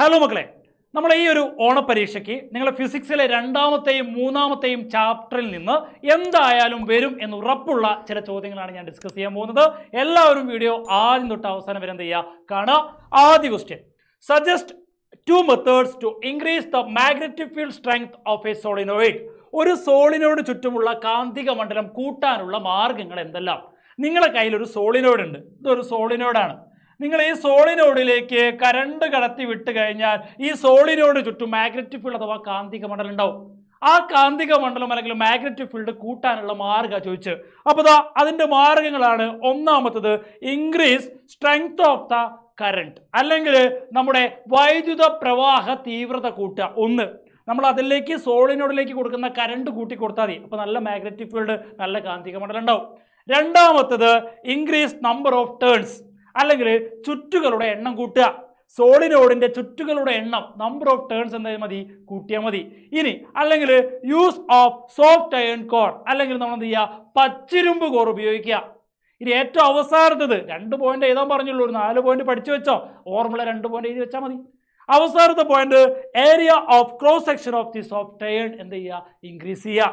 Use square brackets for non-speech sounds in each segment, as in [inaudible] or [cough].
Hello മക്കളെ നമ്മൾ ഈ ഒരു ഓണപരീക്ഷയ്ക്ക് നിങ്ങൾ ഫിസിക്സിലെ രണ്ടാമത്തെയും മൂന്നാമത്തെയും ചാപ്റ്ററിൽ നിന്ന് എന്തായാലും വരും എന്ന് ഉറപ്പുള്ള ചില ചോദ്യങ്ങളാണ് ഞാൻ ഡിസ്കസ് ചെയ്യാൻ പോകുന്നത് എല്ലാവരും വീഡിയോ ആദ്യം തൊട്ട് അവസാനം വരെ എന്ത് ചെയ്യുക കാണുക ആദ്യ question suggest two methods to increase the magnetic field strength of a solenoid ഒരു സോളിനോയിഡ് ചുറ്റുമുള്ള കാന്തിക മണ്ഡലം കൂട്ടാനുള്ള മാർഗങ്ങൾ എന്തെല്ലാം നിങ്ങളുടെ കയ്യിൽ ഒരു സോളിനോയിഡ് ഉണ്ട് ഇതൊരു സോളിനോയിഡാണ് നിങ്ങൾ ഈ സോളിനോഡിലേക്ക് കരണ്ട് കടത്തി വിട്ട് കഴിഞ്ഞാൽ ഈ സോളിനോഡ് ചുറ്റും മാഗ്നറ്റിക് ഫീൽഡ് അഥവാ കാന്തിക മണ്ഡലം ഉണ്ടാവും ആ കാന്തിക മണ്ഡലം അല്ലെങ്കിൽ മാഗ്നറ്റിക് ഫീൽഡ് കൂട്ടാനുള്ള മാർഗ ചോദിച്ച് അപ്പോൾ ദാ അതിൻ്റെ മാർഗങ്ങളാണ് ഒന്നാമത്തത് increase strength of the current അല്ലെങ്കിൽ നമ്മുടെ വൈദ്യുത പ്രവാഹ തീവ്രത കൂട്ടുക ഒന്ന് നമ്മൾ അതിലേക്ക് സോളിനോടിലേക്ക് കൊടുക്കുന്ന കരണ്ട് കൂട്ടി കൊടുത്താൽ മതി അപ്പോൾ നല്ല മാഗ്നറ്റിക് ഫീൽഡ് നല്ല കാന്തിക മണ്ഡലം ഉണ്ടാവും രണ്ടാമത്തത് ഇൻക്രീസ് നമ്പർ ഓഫ് ടേൺസ് അല്ലെങ്കിൽ ചുറ്റുകളുടെ എണ്ണം കൂട്ടുക സോളിഡ് ചുറ്റുകളുടെ എണ്ണം നമ്പർ ഓഫ് ടേൺസ് എന്തായാലും മതി കൂട്ടിയാൽ മതി ഇനി അല്ലെങ്കിൽ use of soft iron core അല്ലെങ്കിൽ നമ്മൾ എന്ത് ചെയ്യുക പച്ചിരുമ്പ് കോർ ഉപയോഗിക്കുക ഇനി ഏറ്റവും അവസാനത്തത് രണ്ട് പോയിന്റ് എഴുതാൻ പറഞ്ഞുള്ളൂ ഒരു നാല് പോയിന്റ് പഠിച്ചു വെച്ചോ ഓർമ്മയുള്ള രണ്ട് പോയിന്റ് എഴുതി വെച്ചാൽ മതി അവസാനത്തെ point area of cross section of the soft iron എന്ത് ചെയ്യുക ഇൻക്രീസ് ചെയ്യുക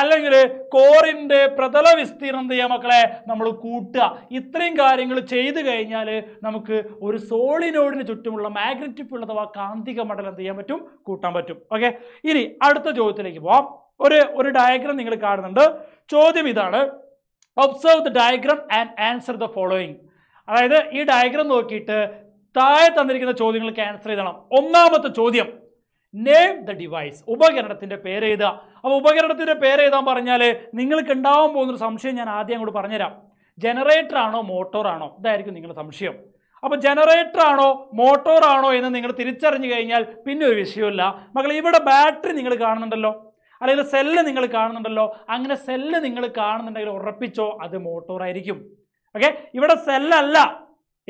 അല്ലെങ്കിൽ കോറിൻ്റെ പ്രതല വിസ്തീർണതയെ മക്കളെ നമ്മൾ കൂട്ടുക ഇത്രയും കാര്യങ്ങൾ ചെയ്തു കഴിഞ്ഞാൽ നമുക്ക് ഒരു സോളിനോഡിന് ചുറ്റുമുള്ള മാഗ്നറ്റിക് ഫീൽഡ് അഥവാ കാന്തിക മണ്ഡലം എന്ത് ചെയ്യാൻ പറ്റും കൂട്ടാൻ പറ്റും ഓക്കെ ഇനി അടുത്ത ചോദ്യത്തിലേക്ക് പോവാം ഒരു ഒരു ഡയഗ്രാം നിങ്ങൾ കാണുന്നുണ്ട് ചോദ്യം ഇതാണ് observe the diagram and answer the following അതായത് ഈ ഡയഗ്രാം നോക്കിയിട്ട് താഴെ തന്നിരിക്കുന്ന ചോദ്യങ്ങൾക്ക് ആൻസർ ചെയ്തണം ഒന്നാമത്തെ ചോദ്യം നെയിം ദ ഡിവൈസ് ഉപകരണത്തിൻ്റെ പേര് എഴുതുക അപ്പോൾ ഉപകരണത്തിൻ്റെ പേര് എഴുതാൻ പറഞ്ഞാൽ നിങ്ങൾക്ക് ഉണ്ടാവാൻ പോകുന്നൊരു സംശയം ഞാൻ ആദ്യം അങ്ങോട്ട് പറഞ്ഞുതരാം ജനറേറ്റർ ആണോ മോട്ടോർ ആണോ ഇതായിരിക്കും നിങ്ങളുടെ സംശയം അപ്പോൾ ജനറേറ്റർ ആണോ മോട്ടോർ ആണോ എന്ന് നിങ്ങൾ തിരിച്ചറിഞ്ഞു കഴിഞ്ഞാൽ പിന്നെ ഒരു വിഷയമില്ല മകൾ ഇവിടെ ബാറ്ററി നിങ്ങൾ കാണുന്നുണ്ടല്ലോ അല്ലെങ്കിൽ സെല്ല് നിങ്ങൾ കാണുന്നുണ്ടല്ലോ അങ്ങനെ സെല്ല് നിങ്ങൾ കാണുന്നുണ്ടെങ്കിൽ ഉറപ്പിച്ചോ അത് മോട്ടോറായിരിക്കും ഓക്കെ ഇവിടെ സെല്ലല്ല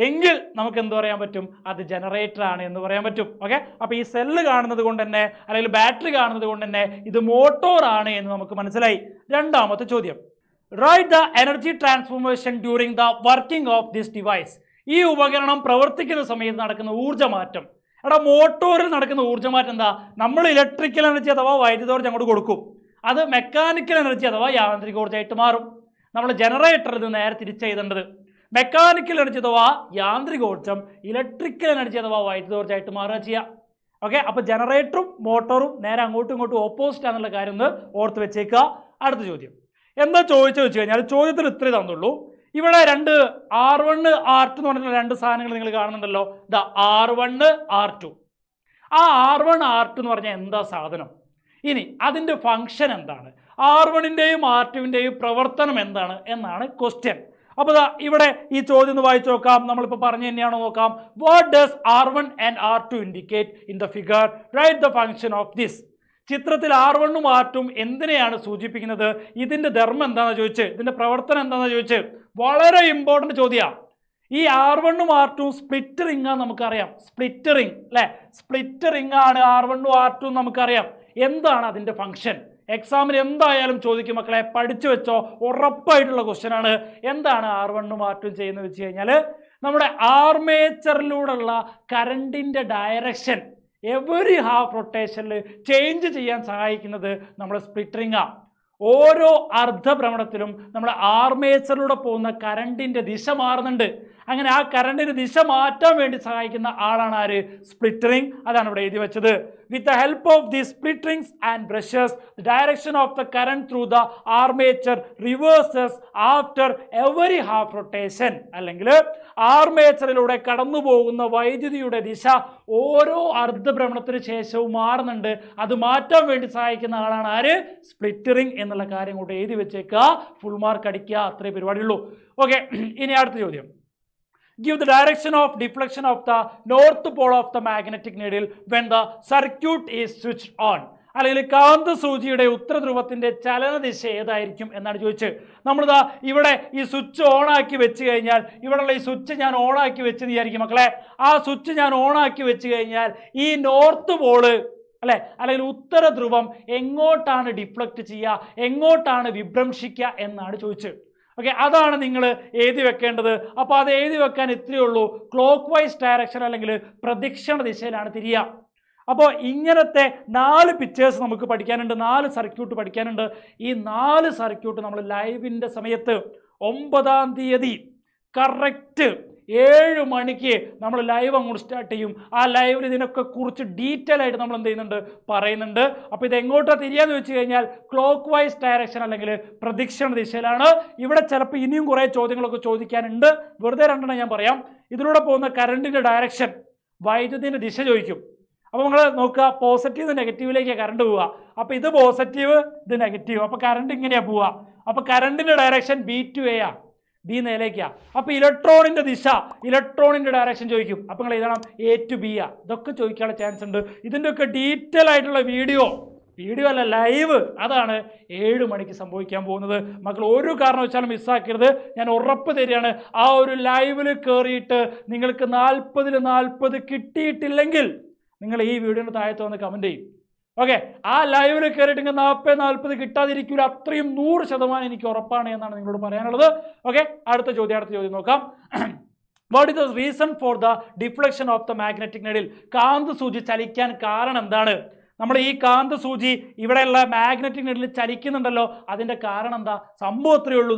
എങ്കിൽ നമുക്ക് എന്ത് പറയാൻ പറ്റും അത് ജനറേറ്റർ ആണ് എന്ന് പറയാൻ പറ്റും ഓക്കെ അപ്പോൾ ഈ സെല്ല് കാണുന്നത് കൊണ്ട് തന്നെ അല്ലെങ്കിൽ ബാറ്ററി കാണുന്നത് കൊണ്ട് തന്നെ ഇത് മോട്ടോർ ആണ് എന്ന് നമുക്ക് മനസ്സിലായി രണ്ടാമത്തെ ചോദ്യം write the energy transformation during the working of this device ഈ ഉപകരണം പ്രവർത്തിക്കുന്ന സമയത്ത് നടക്കുന്ന ഊർജ്ജമാറ്റം എടാ മോട്ടോറിൽ നടക്കുന്ന ഊർജ്ജമാറ്റം എന്താ നമ്മൾ ഇലക്ട്രിക്കൽ എനർജി അഥവാ വൈദ്യുതോർജ്ജം അങ്ങോട്ട് കൊടുക്കും അത് മെക്കാനിക്കൽ എനർജി അഥവാ യാന്ത്രിക ഊർജ്ജമായിട്ട് മാറും നമ്മൾ ജനറേറ്റർ ഇത് നേരെ തിരിച്ചെഴുതേണ്ടത് മെക്കാനിക്കൽ എനർജി അഥവാ യാന്ത്രിക ഊർജ്ജം ഇലക്ട്രിക്കൽ എനർജി അഥവാ വൈദ്യുത ഊർജ്ജമായിട്ട് മാറുക ചെയ്യാം ഓക്കെ അപ്പോൾ ജനറേറ്ററും മോട്ടോറും നേരെ അങ്ങോട്ടും ഇങ്ങോട്ടും ഓപ്പോസിറ്റ് ആണെന്നുള്ള കാര്യം ഒന്ന് ഓർത്ത് വെച്ചേക്കുക അടുത്ത ചോദ്യം എന്താ ചോദിച്ചു വെച്ച് കഴിഞ്ഞാൽ ചോദ്യത്തിൽ ഇത്രേ തന്നുള്ളൂ ഇവിടെ രണ്ട് ആർ വൺ ആർ ടു എന്ന് പറഞ്ഞിട്ടുള്ള രണ്ട് സാധനങ്ങൾ നിങ്ങൾ കാണുന്നുണ്ടല്ലോ the R one R two ആ ആർ വൺ ആർ ടു എന്ന് പറഞ്ഞാൽ എന്താ സാധനം ഇനി അതിൻ്റെ ഫങ്ഷൻ എന്താണ് ആർ വണിൻ്റെയും ആർ ടുവിൻ്റെയും പ്രവർത്തനം എന്താണ് എന്നാണ് ക്വസ്റ്റ്യൻ അപ്പോൾ ഇവിടെ ഈ ചോദ്യം ഒന്ന് വായിച്ചു നോക്കാം നമ്മളിപ്പോൾ പറഞ്ഞു തന്നെയാണോ നോക്കാം what does R one and R two indicate in the figure write the function of this ചിത്രത്തിൽ ആർ വണ്ണും ആർ ടും എന്തിനെയാണ് സൂചിപ്പിക്കുന്നത് ഇതിൻ്റെ ധർമ്മം എന്താണെന്ന് ചോദിച്ച് ഇതിൻ്റെ പ്രവർത്തനം എന്താണെന്ന് ചോദിച്ച് വളരെ ഇമ്പോർട്ടന്റ് ചോദ്യമാണ് ഈ ആർ വണ്ണും ആർ ടും സ്പ്ലിറ്ററിംഗ് ആണ് നമുക്കറിയാം സ്പ്ലിറ്ററിംഗ് റിങ് അല്ലേ സ്പ്ലിറ്റ് റിങ്ങാണ് ആർ വണ്ണും ആർ ടും നമുക്കറിയാം എന്താണ് അതിൻ്റെ ഫങ്ഷൻ എക്സാമിന് എന്തായാലും ചോദിക്കും മക്കളെ പഠിച്ചു വെച്ചോ ഉറപ്പായിട്ടുള്ള ആണ് എന്താണ് ആർ വണ്ണും ആർ ടു ചെയ്യുന്നത് വെച്ച് കഴിഞ്ഞാൽ നമ്മുടെ ആർമേച്ചറിലൂടെയുള്ള കറണ്ടിൻ്റെ ഡയറക്ഷൻ എവറി ഹാഫ് റൊട്ടേഷനിൽ ചേഞ്ച് ചെയ്യാൻ സഹായിക്കുന്നത് നമ്മുടെ സ്പ്ലിറ്ററിങ്ങാണ് ഓരോ അർദ്ധഭ്രമണത്തിലും നമ്മുടെ ആർമേച്ചറിലൂടെ പോകുന്ന കറണ്ടിൻ്റെ ദിശ മാറുന്നുണ്ട് അങ്ങനെ ആ കറണ്ടിന് ദിശ മാറ്റാൻ വേണ്ടി സഹായിക്കുന്ന ആളാണ് ആര് സ്പ്ലിറ്ററിങ് അതാണ് ഇവിടെ എഴുതി വെച്ചത് with the help of the split rings and brushes the direction of the current through the armature reverses after every half rotation അല്ലെങ്കിൽ ആർമേച്ചറിലൂടെ കടന്നു പോകുന്ന വൈദ്യുതിയുടെ ദിശ ഓരോ അർദ്ധഭ്രമണത്തിന് ശേഷവും മാറുന്നുണ്ട് അത് മാറ്റാൻ വേണ്ടി സഹായിക്കുന്ന ആളാണ് ആര് സ്പ്ലിറ്ററിങ് എന്നുള്ള കാര്യം കൂടെ എഴുതി വെച്ചേക്കുക ഫുൾ മാർക്ക് അടിക്കുക അത്രേ പരിപാടിയുള്ളൂ ഓക്കെ [clears throat] ഇനി അടുത്ത ചോദ്യം give the direction of deflection of the north pole of the magnetic needle when the circuit is switched on. അല്ലെങ്കിൽ കാന്ത സൂചിയുടെ ഉത്തരധ്രുവത്തിൻ്റെ ചലനദിശ ഏതായിരിക്കും എന്നാണ് ചോദിച്ചത് നമ്മളിതാ ഇവിടെ ഈ സ്വിച്ച് ഓണാക്കി വെച്ച് കഴിഞ്ഞാൽ ഇവിടെയുള്ള ഈ സ്വിച്ച് ഞാൻ ഓണാക്കി വെച്ച് വിചാരിക്കും മക്കളെ ആ സ്വിച്ച് ഞാൻ ഓണാക്കി വെച്ച് കഴിഞ്ഞാൽ ഈ നോർത്ത് പോള് അല്ലെ അല്ലെങ്കിൽ ഉത്തരധ്രുവം എങ്ങോട്ടാണ് ഡിഫ്ലക്ട് ചെയ്യുക എങ്ങോട്ടാണ് വിഭ്രംശിക്കുക എന്നാണ് ചോദിച്ചത് ഓക്കെ അതാണ് നിങ്ങൾ എഴുതി വെക്കേണ്ടത് അപ്പോൾ അത് എഴുതി വെക്കാൻ ഇത്രയേ ഉള്ളൂ ക്ലോക്ക് വൈസ് ഡയറക്ഷൻ അല്ലെങ്കിൽ പ്രദക്ഷിണ ദിശയിലാണ് തിരിയുക അപ്പോൾ ഇങ്ങനത്തെ നാല് പിക്ചേഴ്സ് നമുക്ക് പഠിക്കാനുണ്ട് നാല് സർക്യൂട്ട് പഠിക്കാനുണ്ട് ഈ നാല് സർക്യൂട്ട് നമ്മൾ ലൈവിൻ്റെ സമയത്ത് ഒമ്പതാം തീയതി കറക്റ്റ് ഏഴ് മണിക്ക് നമ്മൾ ലൈവ് അങ്ങോട്ട് സ്റ്റാർട്ട് ചെയ്യും ആ ലൈവിൽ ഇതിനൊക്കെ കുറിച്ച് ഡീറ്റെയിൽ ആയിട്ട് നമ്മൾ എന്ത് ചെയ്യുന്നുണ്ട് പറയുന്നുണ്ട് അപ്പോൾ ഇത് എങ്ങോട്ടാണ് തിരിയാന്ന് വെച്ച് കഴിഞ്ഞാൽ ക്ലോക്ക് വൈസ് ഡയറക്ഷൻ അല്ലെങ്കിൽ പ്രദക്ഷിണ ദിശയിലാണ് ഇവിടെ ചിലപ്പോൾ ഇനിയും കുറേ ചോദ്യങ്ങളൊക്കെ ചോദിക്കാനുണ്ട് വെറുതെ രണ്ടെണ്ണം ഞാൻ പറയാം ഇതിലൂടെ പോകുന്ന കറണ്ടിൻ്റെ ഡയറക്ഷൻ വൈദ്യുതിൻ്റെ ദിശ ചോദിക്കും അപ്പോൾ നിങ്ങൾ നോക്കുക പോസിറ്റീവ് നെഗറ്റീവിലേക്ക് കറണ്ട് പോവുക അപ്പോൾ ഇത് പോസിറ്റീവ് ഇത് നെഗറ്റീവ് അപ്പോൾ കറണ്ട് ഇങ്ങനെയാണ് പോവുക അപ്പോൾ കറണ്ടിൻ്റെ ഡയറക്ഷൻ ബി ടു എ ആണ് ബി നേലേക്കാ അപ്പോൾ ഇലക്ട്രോണിൻ്റെ ദിശ ഇലക്ട്രോണിൻ്റെ ഡയറക്ഷൻ ചോദിക്കും അപ്പോൾ നിങ്ങൾ എഴുതണം എ ടു ബി ആ ഇതൊക്കെ ചോദിക്കാനുള്ള ചാൻസ് ഉണ്ട് ഇതിൻ്റെയൊക്കെ ഡീറ്റെയിൽ ആയിട്ടുള്ള വീഡിയോ വീഡിയോ അല്ല ലൈവ് അതാണ് ഏഴ് മണിക്ക് സംഭവിക്കാൻ പോകുന്നത് മക്കൾ ഒരു കാരണവശാലും മിസ്സാക്കരുത് ഞാൻ ഉറപ്പ് തരികയാണ് ആ ഒരു ലൈവിൽ കയറിയിട്ട് നിങ്ങൾക്ക് നാൽപ്പതിൽ നാൽപ്പത് കിട്ടിയിട്ടില്ലെങ്കിൽ നിങ്ങൾ ഈ വീഡിയോയുടെ താഴത്ത് വന്ന് കമൻറ്റ് ചെയ്യും ഓക്കെ ആ ലൈവിൽ കയറിയിട്ടെങ്കിൽ നാൽപ്പത് നാൽപ്പത് കിട്ടാതിരിക്കില്ല അത്രയും നൂറ് ശതമാനം എനിക്ക് ഉറപ്പാണ് എന്നാണ് നിങ്ങളോട് പറയാനുള്ളത് ഓക്കെ അടുത്ത ചോദ്യം അടുത്ത ചോദ്യം നോക്കാം what is the reason for the deflection of the magnetic needle കാന്ത് സൂചി ചലിക്കാൻ കാരണം എന്താണ് നമ്മൾ ഈ കാന്ത് സൂചി ഇവിടെയുള്ള മാഗ്നറ്റിക് നെറ്റിൽ ചലിക്കുന്നുണ്ടല്ലോ അതിൻ്റെ കാരണം എന്താ സംഭവം അത്രയേ ഉള്ളൂ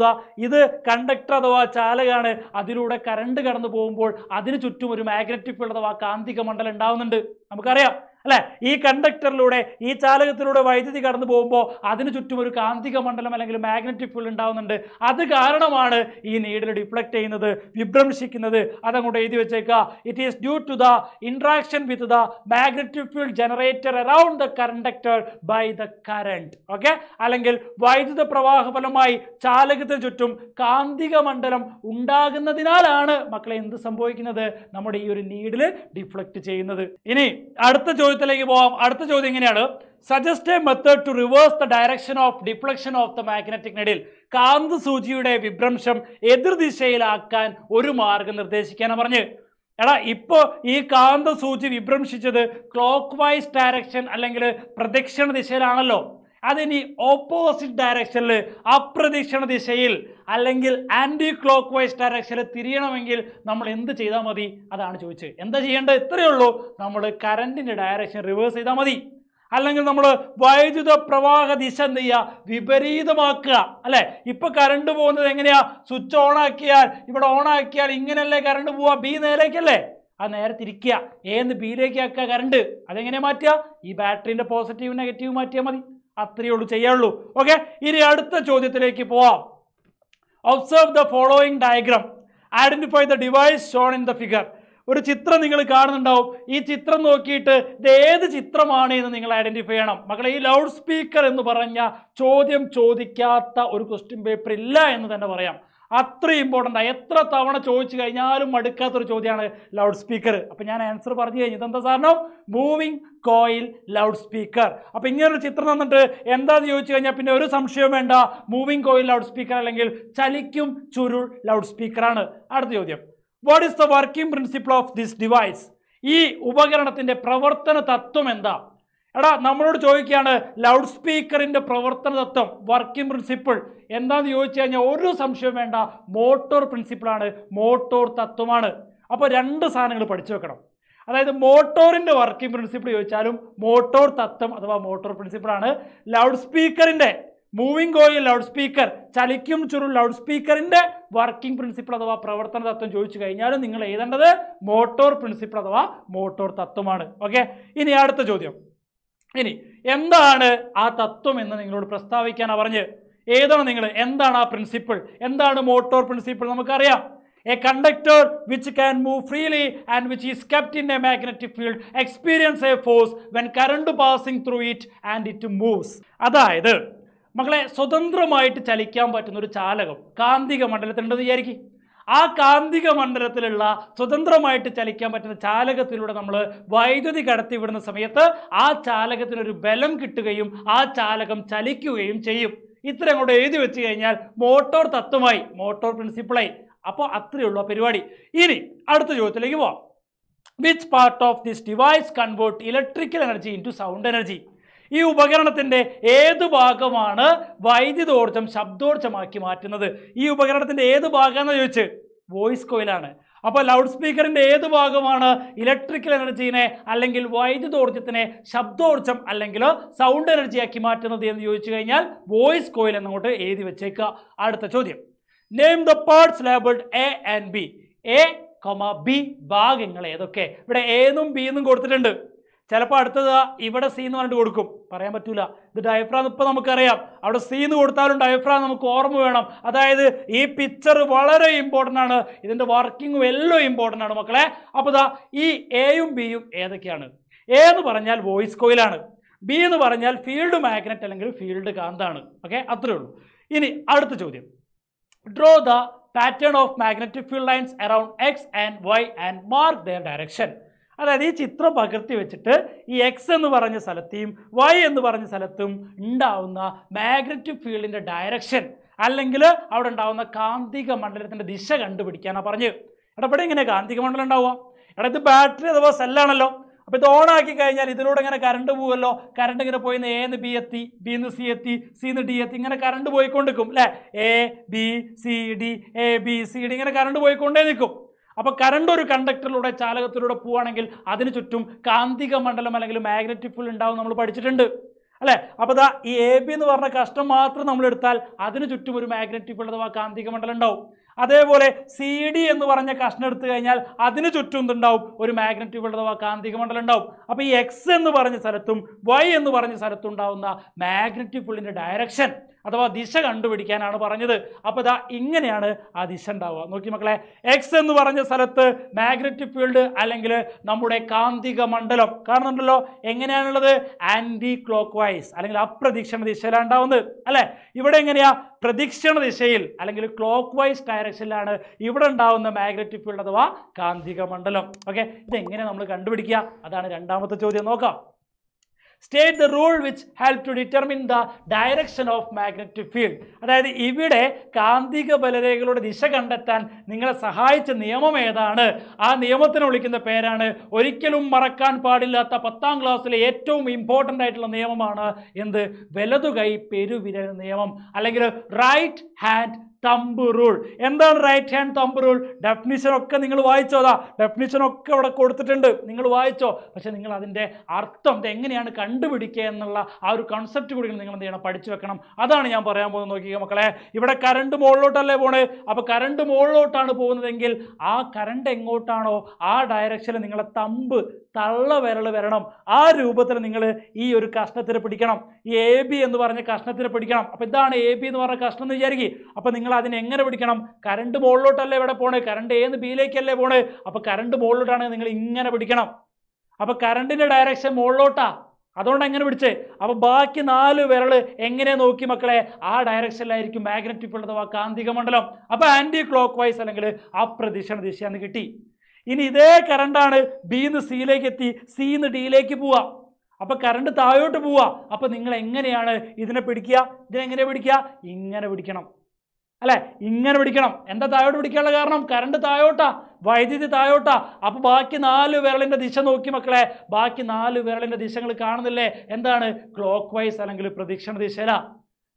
ഇത് കണ്ടക്ടർ അഥവാ ചാലകാണ് അതിലൂടെ കറണ്ട് കടന്നു പോകുമ്പോൾ അതിന് ചുറ്റും ഒരു മാഗ്നറ്റിക് ഫീൽഡ് അഥവാ കാന്തിക മണ്ഡലം ഉണ്ടാവുന്നുണ്ട് നമുക്കറിയാം അല്ലേ ഈ കണ്ടക്ടറിലൂടെ ഈ ചാലകത്തിലൂടെ വൈദ്യുതി കടന്നു പോകുമ്പോൾ അതിന് ചുറ്റും ഒരു കാന്തിക മണ്ഡലം അല്ലെങ്കിൽ മാഗ്നറ്റിക് ഫീൽഡ് ഉണ്ടാവുന്നുണ്ട് അത് കാരണമാണ് ഈ നീഡിൽ ഡിഫ്ലക്റ്റ് ചെയ്യുന്നത് വിഭ്രംശിക്കുന്നത് അതങ്ങോട്ട് എഴുതി വെച്ചേക്കുക it is due to the interaction with the magnetic field generated around the conductor by the current okay അല്ലെങ്കിൽ വൈദ്യുത പ്രവാഹ ഫലമായി ചാലകത്തിന് ചുറ്റും കാന്തിക മണ്ഡലം ഉണ്ടാകുന്നതിനാലാണ് മക്കളെ എന്ത് സംഭവിക്കുന്നത് നമ്മുടെ ഈ ഒരു നീഡിൽ ഡിഫ്ലക്റ്റ് ചെയ്യുന്നത് ഇനി അടുത്ത ചോദ്യം ചോദ്യത്തിലേക്ക് പോവാം അടുത്ത ചോദ്യം ഇങ്ങനെയാണ് suggest a method to reverse the direction of deflection of the magnetic needle കാന്ത സൂചിയുടെ വിഭ്രംശം എതിർദിശയിലാക്കാൻ ഒരു മാർഗം നിർദ്ദേശിക്കാൻ പറഞ്ഞ് എടാ ഇപ്പോൾ ഈ കാന്ത സൂചി വിഭ്രംശിച്ചത് ക്ലോക്ക് വൈസ് ഡയറക്ഷൻ അല്ലെങ്കിൽ പ്രദക്ഷിണ ദിശയിലാണല്ലോ അതിന് ഓപ്പോസിറ്റ് ഡയറക്ഷനിൽ അപ്രദക്ഷിണ ദിശയിൽ അല്ലെങ്കിൽ ആൻറ്റി ക്ലോക്ക് വൈസ് ഡയറക്ഷനിൽ തിരിയണമെങ്കിൽ നമ്മൾ എന്ത് ചെയ്താൽ മതി അതാണ് ചോദിച്ചത് എന്താ ചെയ്യേണ്ടത് ഇത്രയേ ഉള്ളൂ നമ്മൾ കറൻറ്റിൻ്റെ ഡയറക്ഷൻ റിവേഴ്സ് ചെയ്താൽ മതി അല്ലെങ്കിൽ നമ്മൾ വൈദ്യുത പ്രവാഹ ദിശ എന്ത് ചെയ്യുക വിപരീതമാക്കുക അല്ലേ ഇപ്പം കറണ്ട് പോകുന്നത് എങ്ങനെയാ സ്വിച്ച് ഓൺ ആക്കിയാൽ ഇവിടെ ഓൺ ആക്കിയാൽ ഇങ്ങനെയല്ലേ കറണ്ട് പോവുക ബി നേരേക്കല്ലേ അത് നേരെ തിരിക്കുക എന്ന് ബിയിലേക്ക് ആക്കുക കറണ്ട് അതെങ്ങനെ മാറ്റുക ഈ ബാറ്ററിൻ്റെ പോസിറ്റീവ് നെഗറ്റീവ് മാറ്റിയാൽ മതി അത്രയേ ഉള്ളൂ ചെയ്യാനുള്ളൂ ഓക്കെ ഇനി അടുത്ത ചോദ്യത്തിലേക്ക് പോവാം observe the following diagram identify the device shown in the figure ഒരു ചിത്രം നിങ്ങൾ കാണുന്നുണ്ടാവും ഈ ചിത്രം നോക്കിയിട്ട് ഇത് ഏത് ചിത്രമാണ് എന്ന് നിങ്ങൾ ഐഡൻറ്റിഫൈ ചെയ്യണം മക്കളെ ഈ ലൗഡ് സ്പീക്കർ എന്ന് പറഞ്ഞ ചോദ്യം ചോദിക്കാത്ത ഒരു ക്വസ്റ്റ്യൻ പേപ്പർ ഇല്ല എന്ന് തന്നെ പറയാം അത്ര ഇമ്പോർട്ടൻ്റ് ആണ് എത്ര തവണ ചോദിച്ചു കഴിഞ്ഞാലും മടുക്കാത്തൊരു ചോദ്യമാണ് ലൗഡ് സ്പീക്കർ അപ്പോൾ ഞാൻ ആൻസർ പറഞ്ഞു കഴിഞ്ഞു ഇതെന്താ സാറിനോ മൂവിങ് കോയിൽ ലൗഡ് സ്പീക്കർ അപ്പോൾ ഇങ്ങനൊരു ചിത്രം തന്നിട്ട് എന്താന്ന് ചോദിച്ചു കഴിഞ്ഞാൽ പിന്നെ ഒരു സംശയവും വേണ്ട മൂവിങ് കോയിൽ ലൗഡ് സ്പീക്കർ അല്ലെങ്കിൽ ചലിക്കും ചുരുൾ ലൗഡ് സ്പീക്കറാണ് അടുത്ത ചോദ്യം what is the working principle of this device ഈ ഉപകരണത്തിൻ്റെ പ്രവർത്തന തത്വം എന്താ എടാ നമ്മളോട് ചോദിക്കുകയാണ് ലൗഡ് സ്പീക്കറിൻ്റെ പ്രവർത്തന തത്വം വർക്കിംഗ് പ്രിൻസിപ്പിൾ എന്താണെന്ന് ചോദിച്ചു കഴിഞ്ഞാൽ ഒരു സംശയം വേണ്ട മോട്ടോർ പ്രിൻസിപ്പിളാണ് മോട്ടോർ തത്വമാണ് അപ്പോൾ രണ്ട് സാധനങ്ങൾ പഠിച്ചു വെക്കണം അതായത് മോട്ടോറിൻ്റെ വർക്കിംഗ് പ്രിൻസിപ്പിൾ ചോദിച്ചാലും മോട്ടോർ തത്വം അഥവാ മോട്ടോർ പ്രിൻസിപ്പിളാണ് ലൗഡ് സ്പീക്കറിൻ്റെ മൂവിംഗ് കോയിൽ ലൗഡ് സ്പീക്കർ ചലിക്കും ചുരു ലൗഡ് സ്പീക്കറിൻ്റെ വർക്കിംഗ് പ്രിൻസിപ്പിൾ അഥവാ പ്രവർത്തന തത്വം ചോദിച്ചു കഴിഞ്ഞാലും നിങ്ങൾ എഴുതേണ്ടത് മോട്ടോർ പ്രിൻസിപ്പിൾ അഥവാ മോട്ടോർ തത്വമാണ് ഓക്കെ ഇനി അടുത്ത ചോദ്യം ഇനി എന്താണ് ആ തത്വം എന്ന് നിങ്ങളോട് പ്രസ്താവിക്കാനാണ് പറഞ്ഞ് ഏതാണ് നിങ്ങൾ എന്താണ് ആ പ്രിൻസിപ്പിൾ എന്താണ് മോട്ടോർ പ്രിൻസിപ്പിൾ നമുക്കറിയാം a conductor which can move freely and which is kept in a magnetic field experience a force when current passing through it and it moves അതായത് മകളെ സ്വതന്ത്രമായിട്ട് ചലിക്കാൻ പറ്റുന്ന ഒരു ചാലകം കാന്തിക മണ്ഡലത്തിലുണ്ടെന്ന് വിചാരിക്കും ആ കാന്തിക മണ്ഡലത്തിലുള്ള സ്വതന്ത്രമായിട്ട് ചലിക്കാൻ പറ്റുന്ന ചാലകത്തിലൂടെ നമ്മൾ വൈദ്യുതി കടത്തിവിടുന്ന സമയത്ത് ആ ചാലകത്തിനൊരു ബലം കിട്ടുകയും ആ ചാലകം ചലിക്കുകയും ചെയ്യും ഇത്രയും കൂടെ എഴുതി വെച്ച് കഴിഞ്ഞാൽ മോട്ടോർ തത്വമായി മോട്ടോർ പ്രിൻസിപ്പിളായി അപ്പോൾ അത്രയുള്ള പരിപാടി ഇനി അടുത്ത ചോദ്യത്തിലേക്ക് പോവാം which part of this device convert electrical energy into sound energy ഈ ഉപകരണത്തിൻ്റെ ഏത് ഭാഗമാണ് വൈദ്യുതോർജ്ജം ശബ്ദോർജ്ജമാക്കി മാറ്റുന്നത് ഈ ഉപകരണത്തിൻ്റെ ഏത് ഭാഗമെന്ന് ചോദിച്ച് വോയിസ് കോയിലാണ് അപ്പോൾ ലൗഡ് സ്പീക്കറിൻ്റെ ഏത് ഭാഗമാണ് ഇലക്ട്രിക്കൽ എനർജീനെ അല്ലെങ്കിൽ വൈദ്യുതോർജ്ജത്തിനെ ശബ്ദോർജ്ജം അല്ലെങ്കിൽ സൗണ്ട് എനർജിയാക്കി മാറ്റുന്നത് എന്ന് ചോദിച്ചു കഴിഞ്ഞാൽ വോയിസ് കോയിൽ എന്നങ്ങോട്ട് എഴുതി വെച്ചേക്കുക അടുത്ത ചോദ്യം name the parts labelled A and B A comma B ഭാഗങ്ങൾ ഏതൊക്കെ ഇവിടെ എന്നും ബി എന്നും കൊടുത്തിട്ടുണ്ട് ചിലപ്പോൾ അടുത്തത് ഇവിടെ സീന്ന് എന്ന് പറഞ്ഞിട്ട് കൊടുക്കും പറയാൻ പറ്റൂല ഇത് ഡയഫ്ര ഇപ്പം നമുക്കറിയാം അവിടെ സീന്ന് കൊടുത്താലും ഡയഫ്രാ നമുക്ക് ഓർമ്മ വേണം അതായത് ഈ പിക്ചർ വളരെ ഇമ്പോർട്ടൻ്റ് ആണ് ഇതിൻ്റെ വർക്കിങ്ങും എല്ലാം ഇമ്പോർട്ടൻ്റ് ആണ് മക്കളെ അപ്പോൾ ഇതാ ഈ എയും ബിയും ഏതൊക്കെയാണ് എ എന്ന് പറഞ്ഞാൽ വോയിസ് കോയിലാണ് ബി എന്ന് പറഞ്ഞാൽ ഫീൽഡ് മാഗ്നറ്റ് അല്ലെങ്കിൽ ഫീൽഡ് കാന്താണ് ഓക്കെ അത്രേ ഉള്ളൂ ഇനി അടുത്ത ചോദ്യം draw the pattern of magnetic field lines around X and Y and mark the direction അതായത് ഈ ചിത്രം പകർത്തി വെച്ചിട്ട് ഈ എക്സ് എന്ന് പറഞ്ഞ സ്ഥലത്തെയും വൈ എന്ന് പറഞ്ഞ സ്ഥലത്തും ഉണ്ടാവുന്ന മാഗ്നറ്റിക് ഫീൽഡിൻ്റെ ഡയറക്ഷൻ അല്ലെങ്കിൽ അവിടെ ഉണ്ടാവുന്ന കാന്തിക മണ്ഡലത്തിൻ്റെ ദിശ കണ്ടുപിടിക്കാനാണ് പറഞ്ഞത് ഇടപെടെ ഇങ്ങനെ കാന്തിക മണ്ഡലം ഉണ്ടാവുക എടാ ഇത് ബാറ്ററി അഥവാ സെല്ലാണല്ലോ അപ്പോൾ ഇത് ഓൺ ആക്കി കഴിഞ്ഞാൽ ഇതിലൂടെ ഇങ്ങനെ കറണ്ട് പോകുമല്ലോ കറണ്ട് ഇങ്ങനെ പോയി എ എന്ന് ബി എത്തി ബി എന്ന് സി എത്തി സി എന്ന് ഡി എത്തി ഇങ്ങനെ കറണ്ട് പോയിക്കൊണ്ട് നിൽക്കും അല്ലേ A B C D A B C D ഇങ്ങനെ കറണ്ട് പോയിക്കൊണ്ടേ നിൽക്കും അപ്പോൾ കറണ്ട് ഒരു കണ്ടക്ടറിലൂടെ ചാലകത്തിലൂടെ പോവുകയാണെങ്കിൽ അതിന് ചുറ്റും കാന്തിക മണ്ഡലം അല്ലെങ്കിൽ മാഗ്നറ്റിക് ഫുൾ ഉണ്ടാവും നമ്മൾ പഠിച്ചിട്ടുണ്ട് അല്ലേ അപ്പോൾ ദാ ഈ എ ബി എന്ന് പറഞ്ഞ കഷ്ടം മാത്രം നമ്മൾ എടുത്താൽ അതിന് ചുറ്റും ഒരു മാഗ്നറ്റിക് ഫുൾ അഥവാ കാന്തിക മണ്ഡലം ഉണ്ടാവും അതേപോലെ സി ഡി എന്ന് പറഞ്ഞ കഷ്ണം എടുത്തു കഴിഞ്ഞാൽ അതിന് ചുറ്റും എന്തുണ്ടാവും ഒരു മാഗ്നറ്റിക് ഫീൽഡ് അഥവാ കാന്തിക മണ്ഡലം ഉണ്ടാവും അപ്പോൾ ഈ എക്സ് എന്ന് പറഞ്ഞ സ്ഥലത്തും വൈ എന്ന് പറഞ്ഞ സ്ഥലത്തും ഉണ്ടാവുന്ന മാഗ്നറ്റിക് ഫീൽഡിൻ്റെ ഡയറക്ഷൻ അഥവാ ദിശ കണ്ടുപിടിക്കാനാണ് പറഞ്ഞത് അപ്പോൾ ഇതാ ഇങ്ങനെയാണ് ആ ദിശ ഉണ്ടാവുക നോക്കി മക്കളെ എക്സ് എന്ന് പറഞ്ഞ സ്ഥലത്ത് മാഗ്നറ്റിക് ഫീൽഡ് അല്ലെങ്കിൽ നമ്മുടെ കാന്തിക മണ്ഡലം കാണുന്നുണ്ടല്ലോ എങ്ങനെയാണുള്ളത് ആൻറ്റി ക്ലോക്ക് വൈസ് അല്ലെങ്കിൽ അപ്രതീക്ഷണ ദിശയിലാണ് ഉണ്ടാവുന്നത് അല്ലേ ഇവിടെ എങ്ങനെയാ പ്രദീക്ഷണ ദിശയിൽ അല്ലെങ്കിൽ ക്ലോക്ക് വൈസ് ഡയറക്ഷനിലാണ് ഇവിടെ ഉണ്ടാവുന്ന മാഗ്നറ്റിക് ഫീൽഡ് അഥവാ കാന്തിക മണ്ഡലം ഓക്കെ ഇതെങ്ങനെ നമ്മൾ കണ്ടുപിടിക്കുക അതാണ് രണ്ടാമത്തെ ചോദ്യം നോക്കാം state the rule which help to determine the direction of magnetic field അതായത് ഇവിടെ കാന്തിക ബലരേഖകളുടെ ദിശ കണ്ടെത്താൻ നിങ്ങളെ സഹായിച്ച നിയമം ഏതാണ് ആ നിയമത്തിന് വിളിക്കുന്ന പേരാണ് ഒരിക്കലും മറക്കാൻ പാടില്ലാത്ത പത്താം ക്ലാസ്സിലെ ഏറ്റവും ഇമ്പോർട്ടൻ്റ് ആയിട്ടുള്ള നിയമമാണ് എന്ത് വലതുകൈ പെരുവിരൽ നിയമം അല്ലെങ്കിൽ റൈറ്റ് ഹാൻഡ് തമ്പ് റൂൾ എന്താണ് റൈറ്റ് ഹാൻഡ് തമ്പ് റൂൾ ഒക്കെ നിങ്ങൾ വായിച്ചോ അതാ ഒക്കെ ഇവിടെ കൊടുത്തിട്ടുണ്ട് നിങ്ങൾ വായിച്ചോ പക്ഷേ നിങ്ങൾ അതിൻ്റെ അർത്ഥം എങ്ങനെയാണ് കണ്ടുപിടിക്കുക എന്നുള്ള ആ ഒരു കൺസെപ്റ്റ് കൂടി നിങ്ങൾ എന്ത് ചെയ്യണം പഠിച്ചു വെക്കണം അതാണ് ഞാൻ പറയാൻ പോകുന്നത് നോക്കിയ മക്കളെ ഇവിടെ കറണ്ട് മുകളിലോട്ടല്ലേ പോണേ അപ്പോൾ കറണ്ട് മുകളിലോട്ടാണ് പോകുന്നതെങ്കിൽ ആ കറണ്ട് എങ്ങോട്ടാണോ ആ ഡയറക്ഷനിൽ നിങ്ങളെ തമ്പ് തള്ള വിരൽ വരണം ആ രൂപത്തിൽ നിങ്ങൾ ഈ ഒരു കഷ്ണത്തിൽ പിടിക്കണം ഈ എ ബി എന്ന് പറഞ്ഞ കഷ്ണത്തിൽ പിടിക്കണം അപ്പോൾ ഇതാണ് എ ബി എന്ന് പറഞ്ഞ കഷ്ണം എന്ന് വിചാരിക്കുക അപ്പോൾ നിങ്ങൾ അതിനെ എങ്ങനെ പിടിക്കണം കറണ്ട് മുകളിലോട്ടല്ലേ ഇവിടെ പോണേ കറണ്ട് ഏന്ന് ബിയിലേക്കല്ലേ പോണേ അപ്പോൾ കറണ്ട് മുകളിലോട്ടാണ് നിങ്ങൾ ഇങ്ങനെ പിടിക്കണം അപ്പോൾ കറണ്ടിൻ്റെ ഡയറക്ഷൻ മുകളിലോട്ടാ അതുകൊണ്ട് എങ്ങനെ പിടിച്ചേ അപ്പോൾ ബാക്കി നാല് വിരൽ എങ്ങനെ നോക്കി മക്കളെ ആ ഡയറക്ഷനിലായിരിക്കും മാഗ്നറ്റിക് ഫീൽഡ് അഥവാ കാന്തിക മണ്ഡലം അപ്പോൾ ആൻറ്റി ക്ലോക്ക് വൈസ് അല്ലെങ്കിൽ ആ ദിശ എന്ന് കിട്ടി ഇനി ഇതേ കറണ്ടാണ് ബിന്ന് സിയിലേക്ക് എത്തി സിന്ന് ഡിയിലേക്ക് പോവാം അപ്പോൾ കറണ്ട് താഴോട്ട് പോവുക അപ്പോൾ നിങ്ങൾ എങ്ങനെയാണ് ഇതിനെ പിടിക്കുക ഇതിനെങ്ങനെ പിടിക്കുക ഇങ്ങനെ പിടിക്കണം അല്ലെ ഇങ്ങനെ പിടിക്കണം എന്താ താഴോട്ട് പിടിക്കാനുള്ള കാരണം കറണ്ട് താഴോട്ടാ വൈദ്യുതി താഴോട്ടാ അപ്പോൾ ബാക്കി നാല് വിരലിൻ്റെ ദിശ നോക്കി മക്കളെ ബാക്കി നാല് വിരലിൻ്റെ ദിശകൾ കാണുന്നില്ലേ എന്താണ് ക്ലോക്ക് വൈസ് അല്ലെങ്കിൽ പ്രദക്ഷിണ ദിശയില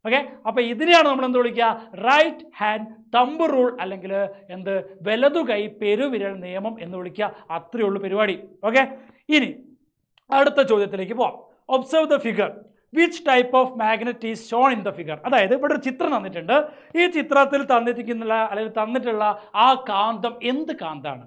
ഓക്കെ അപ്പോൾ ഇതിനെയാണ് നമ്മൾ എന്ത് വിളിക്കുക റൈറ്റ് ഹാൻഡ് തമ്പ് റൂൾ അല്ലെങ്കിൽ എന്ത് വലതു കൈ പെരുവിരൽ നിയമം എന്ന് വിളിക്കുക അത്രയേ പരിപാടി ഓക്കെ ഇനി അടുത്ത ചോദ്യത്തിലേക്ക് പോവാം observe the figure which type of magnet is shown in the figure അതായത് ഇവിടെ ഒരു ചിത്രം തന്നിട്ടുണ്ട് ഈ ചിത്രത്തിൽ തന്നിരിക്കുന്ന അല്ലെങ്കിൽ തന്നിട്ടുള്ള ആ കാന്തം എന്ത് കാന്താണ്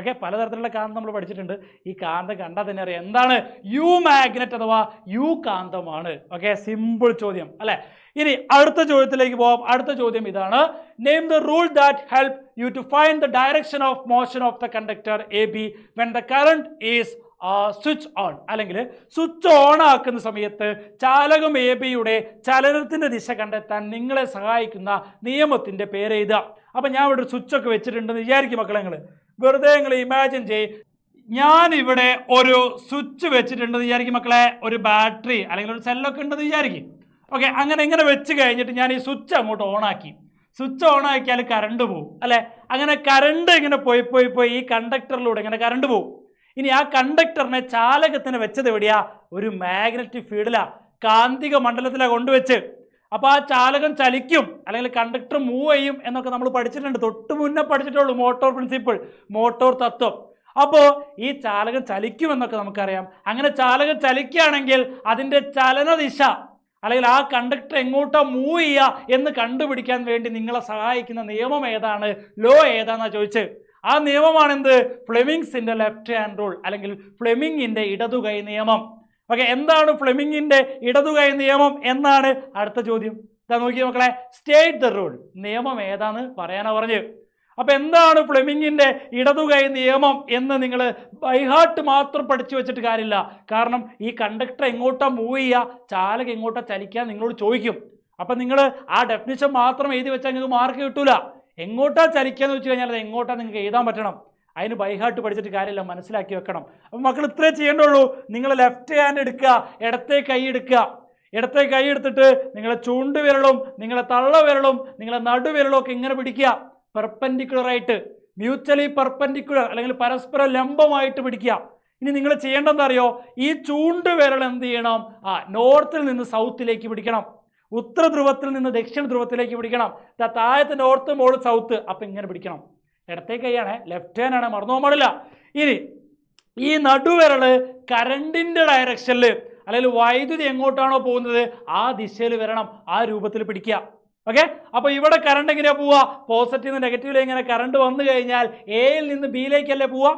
ഓക്കെ പലതരത്തിലുള്ള കാന്തം നമ്മൾ പഠിച്ചിട്ടുണ്ട് ഈ കാന്തം കണ്ടാൽ തന്നെ അറിയാം എന്താണ് യു മാഗ്നറ്റ് അഥവാ യു കാന്തമാണ് ഓക്കെ സിമ്പിൾ ചോദ്യം അല്ലെ ഇനി അടുത്ത ചോദ്യത്തിലേക്ക് പോവാം അടുത്ത ചോദ്യം ഇതാണ് name the rule that help you to find the direction of motion of the conductor A B when the current is switch on അല്ലെങ്കിൽ സ്വിച്ച് ഓൺ ആക്കുന്ന സമയത്ത് ചാലകം എ ബിയുടെ ചലനത്തിൻ്റെ ദിശ കണ്ടെത്താൻ നിങ്ങളെ സഹായിക്കുന്ന നിയമത്തിൻ്റെ പേര് എഴുതുക അപ്പം ഞാൻ ഇവിടെ സ്വിച്ചൊക്കെ വെച്ചിട്ടുണ്ടെന്ന് വിചാരിക്കും മക്കളെ നിങ്ങൾ വെറുതെ നിങ്ങൾ ഇമാജിൻ ചെയ് ഞാൻ ഇവിടെ ഒരു സ്വിച്ച് വെച്ചിട്ടുണ്ടെന്ന് വിചാരിക്കും മക്കളെ ഒരു ബാറ്ററി അല്ലെങ്കിൽ ഒരു സെല്ലൊക്കെ ഉണ്ടെന്ന് വിചാരിക്കും ഓക്കെ അങ്ങനെ ഇങ്ങനെ വെച്ച് കഴിഞ്ഞിട്ട് ഞാൻ ഈ സ്വിച്ച് അങ്ങോട്ട് ഓണാക്കി സ്വിച്ച് ഓൺ ആക്കിയാൽ കറണ്ട് പോകും അല്ലേ അങ്ങനെ കറണ്ട് ഇങ്ങനെ പോയി പോയി പോയി ഈ കണ്ടക്ടറിലൂടെ ഇങ്ങനെ കറണ്ട് പോകും ഇനി ആ കണ്ടക്ടറിനെ ചാലകത്തിന് വെച്ചത് എവിടെയാ ഒരു മാഗ്നറ്റിക് ഫീൽഡിലാ കാന്തിക മണ്ഡലത്തിലാണ് കൊണ്ടുവച്ച് അപ്പോൾ ആ ചാലകം ചലിക്കും അല്ലെങ്കിൽ കണ്ടക്ടർ മൂവ് ചെയ്യും എന്നൊക്കെ നമ്മൾ പഠിച്ചിട്ടുണ്ട് തൊട്ട് മുന്നേ പഠിച്ചിട്ടുള്ളൂ മോട്ടോർ പ്രിൻസിപ്പിൾ മോട്ടോർ തത്വം അപ്പോൾ ഈ ചാലകം ചലിക്കും എന്നൊക്കെ നമുക്കറിയാം അങ്ങനെ ചാലകം ചലിക്കുകയാണെങ്കിൽ അതിൻ്റെ ദിശ അല്ലെങ്കിൽ ആ കണ്ടക്ടർ എങ്ങോട്ടാ മൂവ് ചെയ്യുക എന്ന് കണ്ടുപിടിക്കാൻ വേണ്ടി നിങ്ങളെ സഹായിക്കുന്ന നിയമം ഏതാണ് ലോ ഏതാണെന്നാണ് ചോദിച്ചത് ആ നിയമമാണ് എന്ത് ഫ്ലെമിങ്സിന്റെ ലെഫ്റ്റ് ഹാൻഡ് റൂൾ അല്ലെങ്കിൽ ഫ്ലെമിങ്ങിന്റെ ഇടതുകൈ നിയമം ഓക്കെ എന്താണ് ഫ്ലെമിങ്ങിന്റെ ഇടതുകൈ നിയമം എന്നാണ് അടുത്ത ചോദ്യം ഇതാ നോക്കി മക്കളെ സ്റ്റേറ്റ് ദ റൂൾ നിയമം ഏതാന്ന് പറയാനാ പറഞ്ഞ് അപ്പൊ എന്താണ് ഫ്ലെമിങ്ങിന്റെ ഇടതുകൈ നിയമം എന്ന് നിങ്ങൾ ബൈഹാർട്ട് മാത്രം പഠിച്ചു വെച്ചിട്ട് കാര്യമില്ല കാരണം ഈ കണ്ടക്ടർ എങ്ങോട്ടാ മൂവ് ചെയ്യുക ചാലക് എങ്ങോട്ടാ ചലിക്കുക നിങ്ങളോട് ചോദിക്കും അപ്പൊ നിങ്ങൾ ആ ഡെഫിനിഷൻ മാത്രം എഴുതി വെച്ചാൽ നിങ്ങൾക്ക് മാർക്ക് കിട്ടൂല എങ്ങോട്ടാ ചലിക്കുകയെന്ന് വെച്ച് കഴിഞ്ഞാൽ അത് എങ്ങോട്ടാ നിങ്ങൾക്ക് എഴുതാൻ പറ്റണം അതിന് ബൈഹാർട്ട് പഠിച്ചിട്ട് കാര്യമില്ല മനസ്സിലാക്കി വെക്കണം അപ്പോൾ മക്കൾ ഇത്രേ ചെയ്യേണ്ടുള്ളൂ നിങ്ങൾ ലെഫ്റ്റ് ഹാൻഡ് എടുക്കുക ഇടത്തെ കൈ എടുക്കുക ഇടത്തെ കൈ എടുത്തിട്ട് നിങ്ങളെ ചൂണ്ടുവിരലും നിങ്ങളെ തള്ളവിരലും നിങ്ങളെ നടുവിരലും ഒക്കെ ഇങ്ങനെ പിടിക്കുക പെർപ്പൻഡിക്കുലറായിട്ട് മ്യൂച്വലി പെർപ്പൻഡിക്കുലർ അല്ലെങ്കിൽ പരസ്പര ലംബമായിട്ട് പിടിക്കുക ഇനി നിങ്ങൾ അറിയോ ഈ ചൂണ്ടുവിരൽ എന്ത് ചെയ്യണം ആ നോർത്തിൽ നിന്ന് സൗത്തിലേക്ക് പിടിക്കണം ഉത്തര ധ്രുവത്തിൽ നിന്ന് ദക്ഷിണ ധ്രുവത്തിലേക്ക് പിടിക്കണം താഴത്തെ നോർത്ത് മോള് സൗത്ത് അപ്പം ഇങ്ങനെ പിടിക്കണം ഇടത്തെ കൈയാണ് ലെഫ്റ്റ് ഹാൻഡ് ആണ് മറന്നു പാടില്ല ഇനി ഈ നടുവിരൽ കരണ്ടിൻ്റെ ഡയറക്ഷനിൽ അല്ലെങ്കിൽ വൈദ്യുതി എങ്ങോട്ടാണോ പോകുന്നത് ആ ദിശയിൽ വരണം ആ രൂപത്തിൽ പിടിക്കുക ഓക്കെ അപ്പോൾ ഇവിടെ കറണ്ട് എങ്ങനെയാണ് പോവുക പോസിറ്റീവ് നിന്ന് നെഗറ്റീവിലേക്ക് ഇങ്ങനെ കറണ്ട് വന്നു കഴിഞ്ഞാൽ എയിൽ നിന്ന് ബിയിലേക്കല്ലേ പോവുക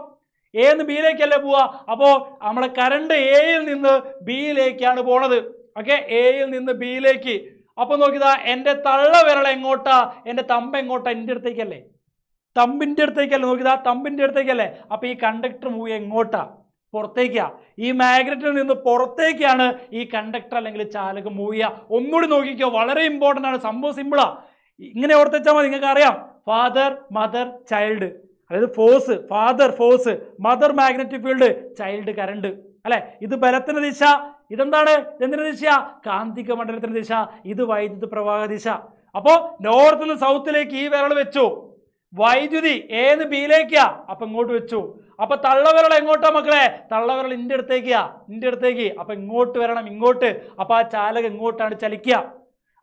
എ നിന്ന് ബിയിലേക്കല്ലേ പോവുക അപ്പോൾ നമ്മളെ കറണ്ട് എയിൽ നിന്ന് ബിയിലേക്കാണ് പോണത് ഓക്കെ എയിൽ നിന്ന് ബിയിലേക്ക് അപ്പോൾ നോക്കിയതാ എൻ്റെ തള്ള വിരൽ എങ്ങോട്ടാ എൻ്റെ തമ്പ് എങ്ങോട്ടാ എൻ്റെ അടുത്തേക്കല്ലേ തമ്പിൻ്റെ അടുത്തേക്കല്ലേ നോക്കിയതാ തമ്പിൻ്റെ അടുത്തേക്കല്ലേ അപ്പോൾ ഈ കണ്ടക്ടർ മൂവ് എങ്ങോട്ടാ പുറത്തേക്കാ ഈ മാഗ്നറ്റിൽ നിന്ന് പുറത്തേക്കാണ് ഈ കണ്ടക്ടർ അല്ലെങ്കിൽ ചാലക് മൂവ് ചെയ്യുക ഒന്നുകൂടി നോക്കിക്കോ വളരെ ഇമ്പോർട്ടൻ്റ് ആണ് സംഭവം സിമ്പിളാ ഇങ്ങനെ ഓർത്തിച്ചാൽ മതി നിങ്ങൾക്ക് അറിയാം ഫാദർ മദർ ചൈൽഡ് അതായത് force father force mother magnetic field child current അല്ലെ ഇത് ബലത്തിൻ്റെ ദിശ ഇതെന്താണ് എന്തിൻ്റെ ദിശ കാന്തിക മണ്ഡലത്തിൻ്റെ ദിശ ഇത് വൈദ്യുത പ്രവാഹ ദിശ അപ്പോൾ നോർത്തിൽ നിന്ന് സൗത്തിലേക്ക് ഈ വിരൽ വെച്ചു വൈദ്യുതി ഏത് ബിയിലേക്കാ അപ്പം ഇങ്ങോട്ട് വെച്ചു അപ്പൊ തള്ളവരൾ എങ്ങോട്ടാ മക്കളെ തള്ളവരൾ ഇന്റെ അടുത്തേക്കാ ഇന്റെ അടുത്തേക്ക് അപ്പൊ ഇങ്ങോട്ട് വരണം ഇങ്ങോട്ട് അപ്പൊ ആ ചാലക ഇങ്ങോട്ടാണ് ചലിക്കുക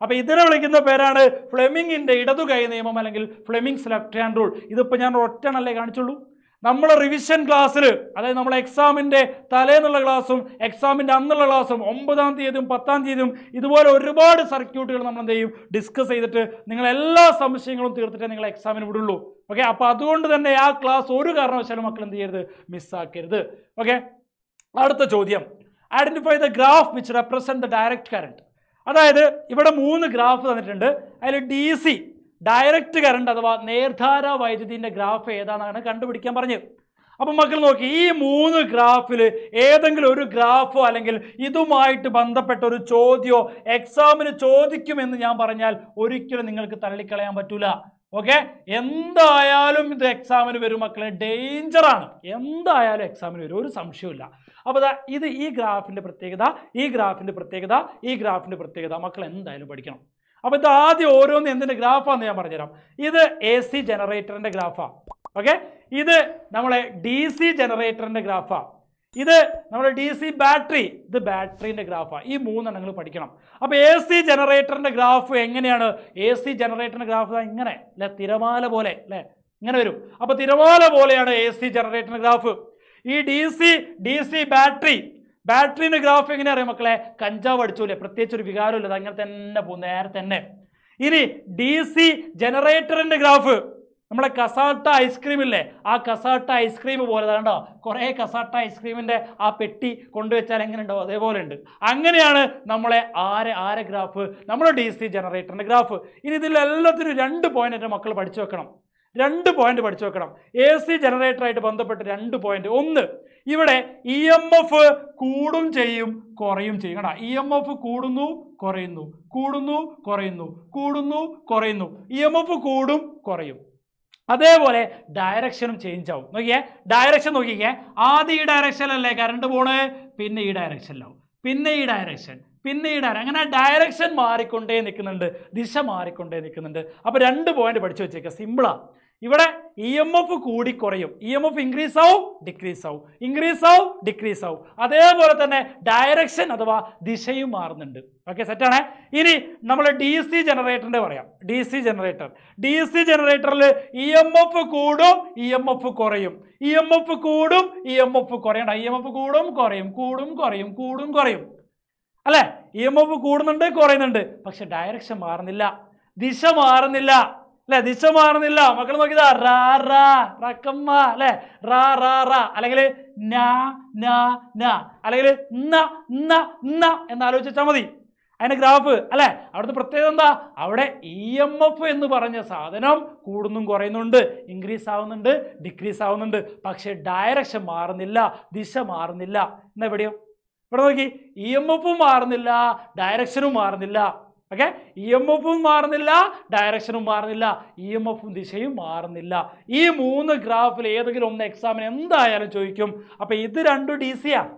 അപ്പൊ ഇതിനെ വിളിക്കുന്ന പേരാണ് ഫ്ലെമിങ്ങിന്റെ ഇടതുകൈ നിയമം അല്ലെങ്കിൽ ഫ്ലെമിങ്സ് ലെഫ്റ്റ് ഹാൻഡ് റൂൾ ഇതിപ്പോ ഞാൻ ഒറ്റണല്ലേ കാണിച്ചുള്ളൂ നമ്മൾ റിവിഷൻ ക്ലാസ്സിൽ അതായത് നമ്മൾ എക്സാമിൻ്റെ തലേന്നുള്ള ക്ലാസ്സും എക്സാമിൻ്റെ അന്നുള്ള ക്ലാസ്സും ഒമ്പതാം തീയതിയും പത്താം തീയതിയും ഇതുപോലെ ഒരുപാട് സർക്യൂട്ടുകൾ നമ്മൾ എന്ത് ചെയ്യും ഡിസ്കസ് ചെയ്തിട്ട് നിങ്ങൾ എല്ലാ സംശയങ്ങളും തീർത്തിട്ടേ നിങ്ങൾ എക്സാമിന് വിടുള്ളൂ ഓക്കെ അപ്പോൾ അതുകൊണ്ട് തന്നെ ആ ക്ലാസ് ഒരു കാരണവശാലും മക്കൾ എന്ത് ചെയ്യരുത് മിസ്സാക്കരുത് ഓക്കെ അടുത്ത ചോദ്യം identify the graph which represent the direct current അതായത് ഇവിടെ മൂന്ന് ഗ്രാഫ് തന്നിട്ടുണ്ട് അതിൽ ഡി സി ഡയറക്റ്റ് കറണ്ട് അഥവാ നേർധാര വൈദ്യുതിൻ്റെ ഗ്രാഫ് ഏതാണെന്നാണ് കണ്ടുപിടിക്കാൻ പറഞ്ഞത് അപ്പം മക്കൾ നോക്കി ഈ മൂന്ന് ഗ്രാഫിൽ ഏതെങ്കിലും ഒരു ഗ്രാഫോ അല്ലെങ്കിൽ ഇതുമായിട്ട് ബന്ധപ്പെട്ട ഒരു ചോദ്യമോ എക്സാമിന് ചോദിക്കുമെന്ന് ഞാൻ പറഞ്ഞാൽ ഒരിക്കലും നിങ്ങൾക്ക് തള്ളിക്കളയാൻ പറ്റൂല ഓക്കെ എന്തായാലും ഇത് എക്സാമിന് വരും മക്കളെ ഡേഞ്ചറാണ് എന്തായാലും എക്സാമിന് വരും ഒരു സംശയമില്ല അപ്പോൾ ഇതാ ഇത് ഈ ഗ്രാഫിൻ്റെ പ്രത്യേകത ഈ ഗ്രാഫിൻ്റെ പ്രത്യേകത ഈ ഗ്രാഫിൻ്റെ പ്രത്യേകത മക്കൾ എന്തായാലും പഠിക്കണം അപ്പോൾ ഇത് ആദ്യം ഓരോന്ന് എന്തിൻ്റെ ഗ്രാഫാന്ന് ഞാൻ പറഞ്ഞുതരാം ഇത് എ സി ജനറേറ്ററിൻ്റെ ഗ്രാഫാണ് ഓക്കെ ഇത് നമ്മളെ ഡി സി ജനറേറ്ററിൻ്റെ ഗ്രാഫാണ് ഇത് നമ്മുടെ ഡി സി ബാറ്ററി ഇത് ബാറ്ററിൻ്റെ ഗ്രാഫാണ് ഈ മൂന്നെണ്ണങ്ങൾ പഠിക്കണം അപ്പോൾ എ സി ജനറേറ്ററിൻ്റെ ഗ്രാഫ് എങ്ങനെയാണ് എ സി ജനറേറ്ററിൻ്റെ ഗ്രാഫ് ഇങ്ങനെ അല്ലെ തിരമാല പോലെ അല്ലേ ഇങ്ങനെ വരും അപ്പോൾ തിരമാല പോലെയാണ് എ സി ജനറേറ്ററിൻ്റെ ഗ്രാഫ് ഈ D C D C battery ബാറ്ററിൻ്റെ ഗ്രാഫ് എങ്ങനെ അറിയാം മക്കളെ കഞ്ചാവ് അടിച്ചൂലേ പ്രത്യേകിച്ച് ഒരു വികാരമില്ല അത് അങ്ങനെ തന്നെ പോകും നേരെ തന്നെ ഇനി ഡി സി ജനറേറ്ററിൻ്റെ ഗ്രാഫ് നമ്മുടെ കസാട്ട ഐസ്ക്രീം ഇല്ലേ ആ കസാട്ട ഐസ്ക്രീം പോലെ കണ്ടോ കുറേ കസാട്ട ഐസ്ക്രീമിൻ്റെ ആ പെട്ടി കൊണ്ടുവച്ചാൽ എങ്ങനെ ഉണ്ടോ അതേപോലെ ഉണ്ട് അങ്ങനെയാണ് നമ്മളെ ആരെ ആരെ ഗ്രാഫ് നമ്മുടെ ഡി സി ജനറേറ്ററിൻ്റെ ഗ്രാഫ് ഇനി ഇതിലെല്ലാത്തിനും രണ്ട് പോയിൻ്റ് മക്കൾ പഠിച്ചു വെക്കണം രണ്ട് പോയിന്റ് പഠിച്ചു വെക്കണം എ സി ജനറേറ്ററായിട്ട് ബന്ധപ്പെട്ട് രണ്ട് പോയിന്റ് ഒന്ന് ഇവിടെ ഇ എം എഫ് കൂടും ചെയ്യും കുറയും ചെയ്യും കേട്ടോ ഇ e എം എഫ് കൂടുന്നു കുറയുന്നു കൂടുന്നു കുറയുന്നു കൂടുന്നു കുറയുന്നു ഇ എം എഫ് കൂടും കുറയും അതേപോലെ ഡയറക്ഷനും ചേഞ്ച് ആവും നോക്കിയേ ഡയറക്ഷൻ നോക്കിക്കേ ആദ്യം ഈ ഡയറക്ഷനിലല്ലേ കറണ്ട് പോണ് പിന്നെ ഈ ഡയറക്ഷനിലാവും പിന്നെ ഈ ഡയറക്ഷൻ പിന്നെ ഈ ഡയറക്ഷൻ അങ്ങനെ ഡയറക്ഷൻ മാറിക്കൊണ്ടേ നിൽക്കുന്നുണ്ട് ദിശ മാറിക്കൊണ്ടേ നിൽക്കുന്നുണ്ട് അപ്പോൾ രണ്ട് പോയിന്റ് പഠിച്ചു വെച്ചേക്കുക സിമ്പിളാണ് ഇവിടെ ഇ എം എഫ് കൂടി കുറയും ഇ എം എഫ് ഇൻക്രീസ് ആവും ഡിക്രീസ് ആവും ഇൻക്രീസ് ആവും ഡിക്രീസ് ആവും അതേപോലെ തന്നെ ഡയറക്ഷൻ അഥവാ ദിശയും മാറുന്നുണ്ട് ഓക്കെ സെറ്റാണേ ഇനി നമ്മൾ ഡി സി ജനറേറ്ററിൻ്റെ പറയാം D C generator D C ജനറേറ്ററിൽ ഇ എം എഫ് കൂടും ഇ എം എഫ് കുറയും ഇ എം എഫ് കൂടും ഇ e എം എഫ് കുറയണ്ട ഇ e എം എഫ് കൂടും കുറയും കൂടും കുറയും കൂടും കുറയും അല്ലേ ഇ എം എഫ് കൂടുന്നുണ്ട് കുറയുന്നുണ്ട് പക്ഷെ ഡയറക്ഷൻ മാറുന്നില്ല ദിശ മാറുന്നില്ല അല്ലെ ദിശ മാറുന്നില്ല മക്കൾ നോക്കിയതാ റാ റാ റക്കമ്മ അല്ലെ റാ റാ റാ അല്ലെങ്കിൽ അല്ലെങ്കിൽ ന ന ന മതി അതിൻ്റെ ഗ്രാഫ് അല്ലെ അവിടുത്തെ പ്രത്യേകത എന്താ അവിടെ ഇ എം എഫ് എന്ന് പറഞ്ഞ സാധനം കൂടുന്നും കുറയുന്നുണ്ട് ഇൻക്രീസ് ആവുന്നുണ്ട് ഡിക്രീസ് ആവുന്നുണ്ട് പക്ഷേ ഡയറക്ഷൻ മാറുന്നില്ല ദിശ മാറുന്നില്ല എന്നാ എവിടെയോ ഇവിടെ നോക്കി ഇ എം എഫും മാറുന്നില്ല ഡയറക്ഷനും മാറുന്നില്ല ഓക്കെ ഇ എം എഫും മാറുന്നില്ല ഡയറക്ഷനും മാറുന്നില്ല ഇ എം എഫും ദിശയും മാറുന്നില്ല ഈ മൂന്ന് ഗ്രാഫിൽ ഏതെങ്കിലും ഒന്ന് എക്സാമിന് എന്തായാലും ചോദിക്കും അപ്പോൾ ഇത് രണ്ടു ഡി സിയാണ്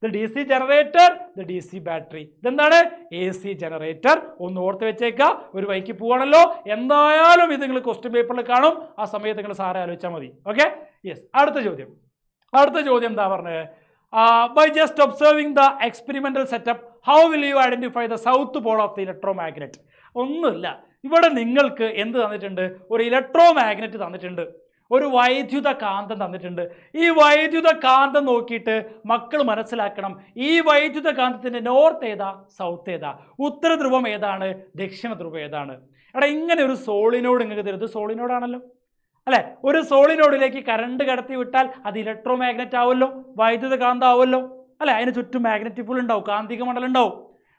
ഇത് ഡി സി ജനറേറ്റർ ഇത് ഡി സി ബാറ്ററി ഇതെന്താണ് എ സി ജനറേറ്റർ ഒന്ന് ഓർത്ത് വെച്ചേക്കുക ഒരു വൈക്ക് പോവാണല്ലോ എന്തായാലും ഇത് നിങ്ങൾ ക്വസ്റ്റ്യൻ പേപ്പറിൽ കാണും ആ സമയത്ത് നിങ്ങൾ സാറെ ആലോചിച്ചാൽ മതി ഓക്കെ യെസ് അടുത്ത ചോദ്യം അടുത്ത ചോദ്യം എന്താ പറഞ്ഞത് by just observing the experimental setup how will you identify the south pole of the electromagnet ഒന്നുമില്ല ഇവിടെ നിങ്ങൾക്ക് എന്ത് തന്നിട്ടുണ്ട് ഒരു ഇലക്ട്രോ മാഗ്നറ്റ് തന്നിട്ടുണ്ട് ഒരു വൈദ്യുത കാന്തം തന്നിട്ടുണ്ട് ഈ വൈദ്യുത കാന്തം നോക്കിയിട്ട് മക്കൾ മനസ്സിലാക്കണം ഈ വൈദ്യുത കാന്തത്തിൻ്റെ നോർത്ത് ഏതാ സൗത്ത് ഏതാ ഉത്തരധ്രുവം ഏതാണ് ദക്ഷിണ ധ്രുവം ഏതാണ് എടാ ഇങ്ങനെ ഒരു സോളിനോട് നിങ്ങൾക്ക് തരുന്നത് സോളിനോടാണല്ലോ അല്ലേ ഒരു സോളിനോടിലേക്ക് കറണ്ട് കടത്തി വിട്ടാൽ അത് ഇലക്ട്രോ മാഗ്നറ്റ് ആവുമല്ലോ വൈദ്യുത കാന്തം ആവുമല്ലോ അല്ല അതിന് ചുറ്റും മാഗ്നറ്റിക് പുൾ ഉണ്ടാവും കാന്തിക മണ്ഡലം ഉണ്ടാവും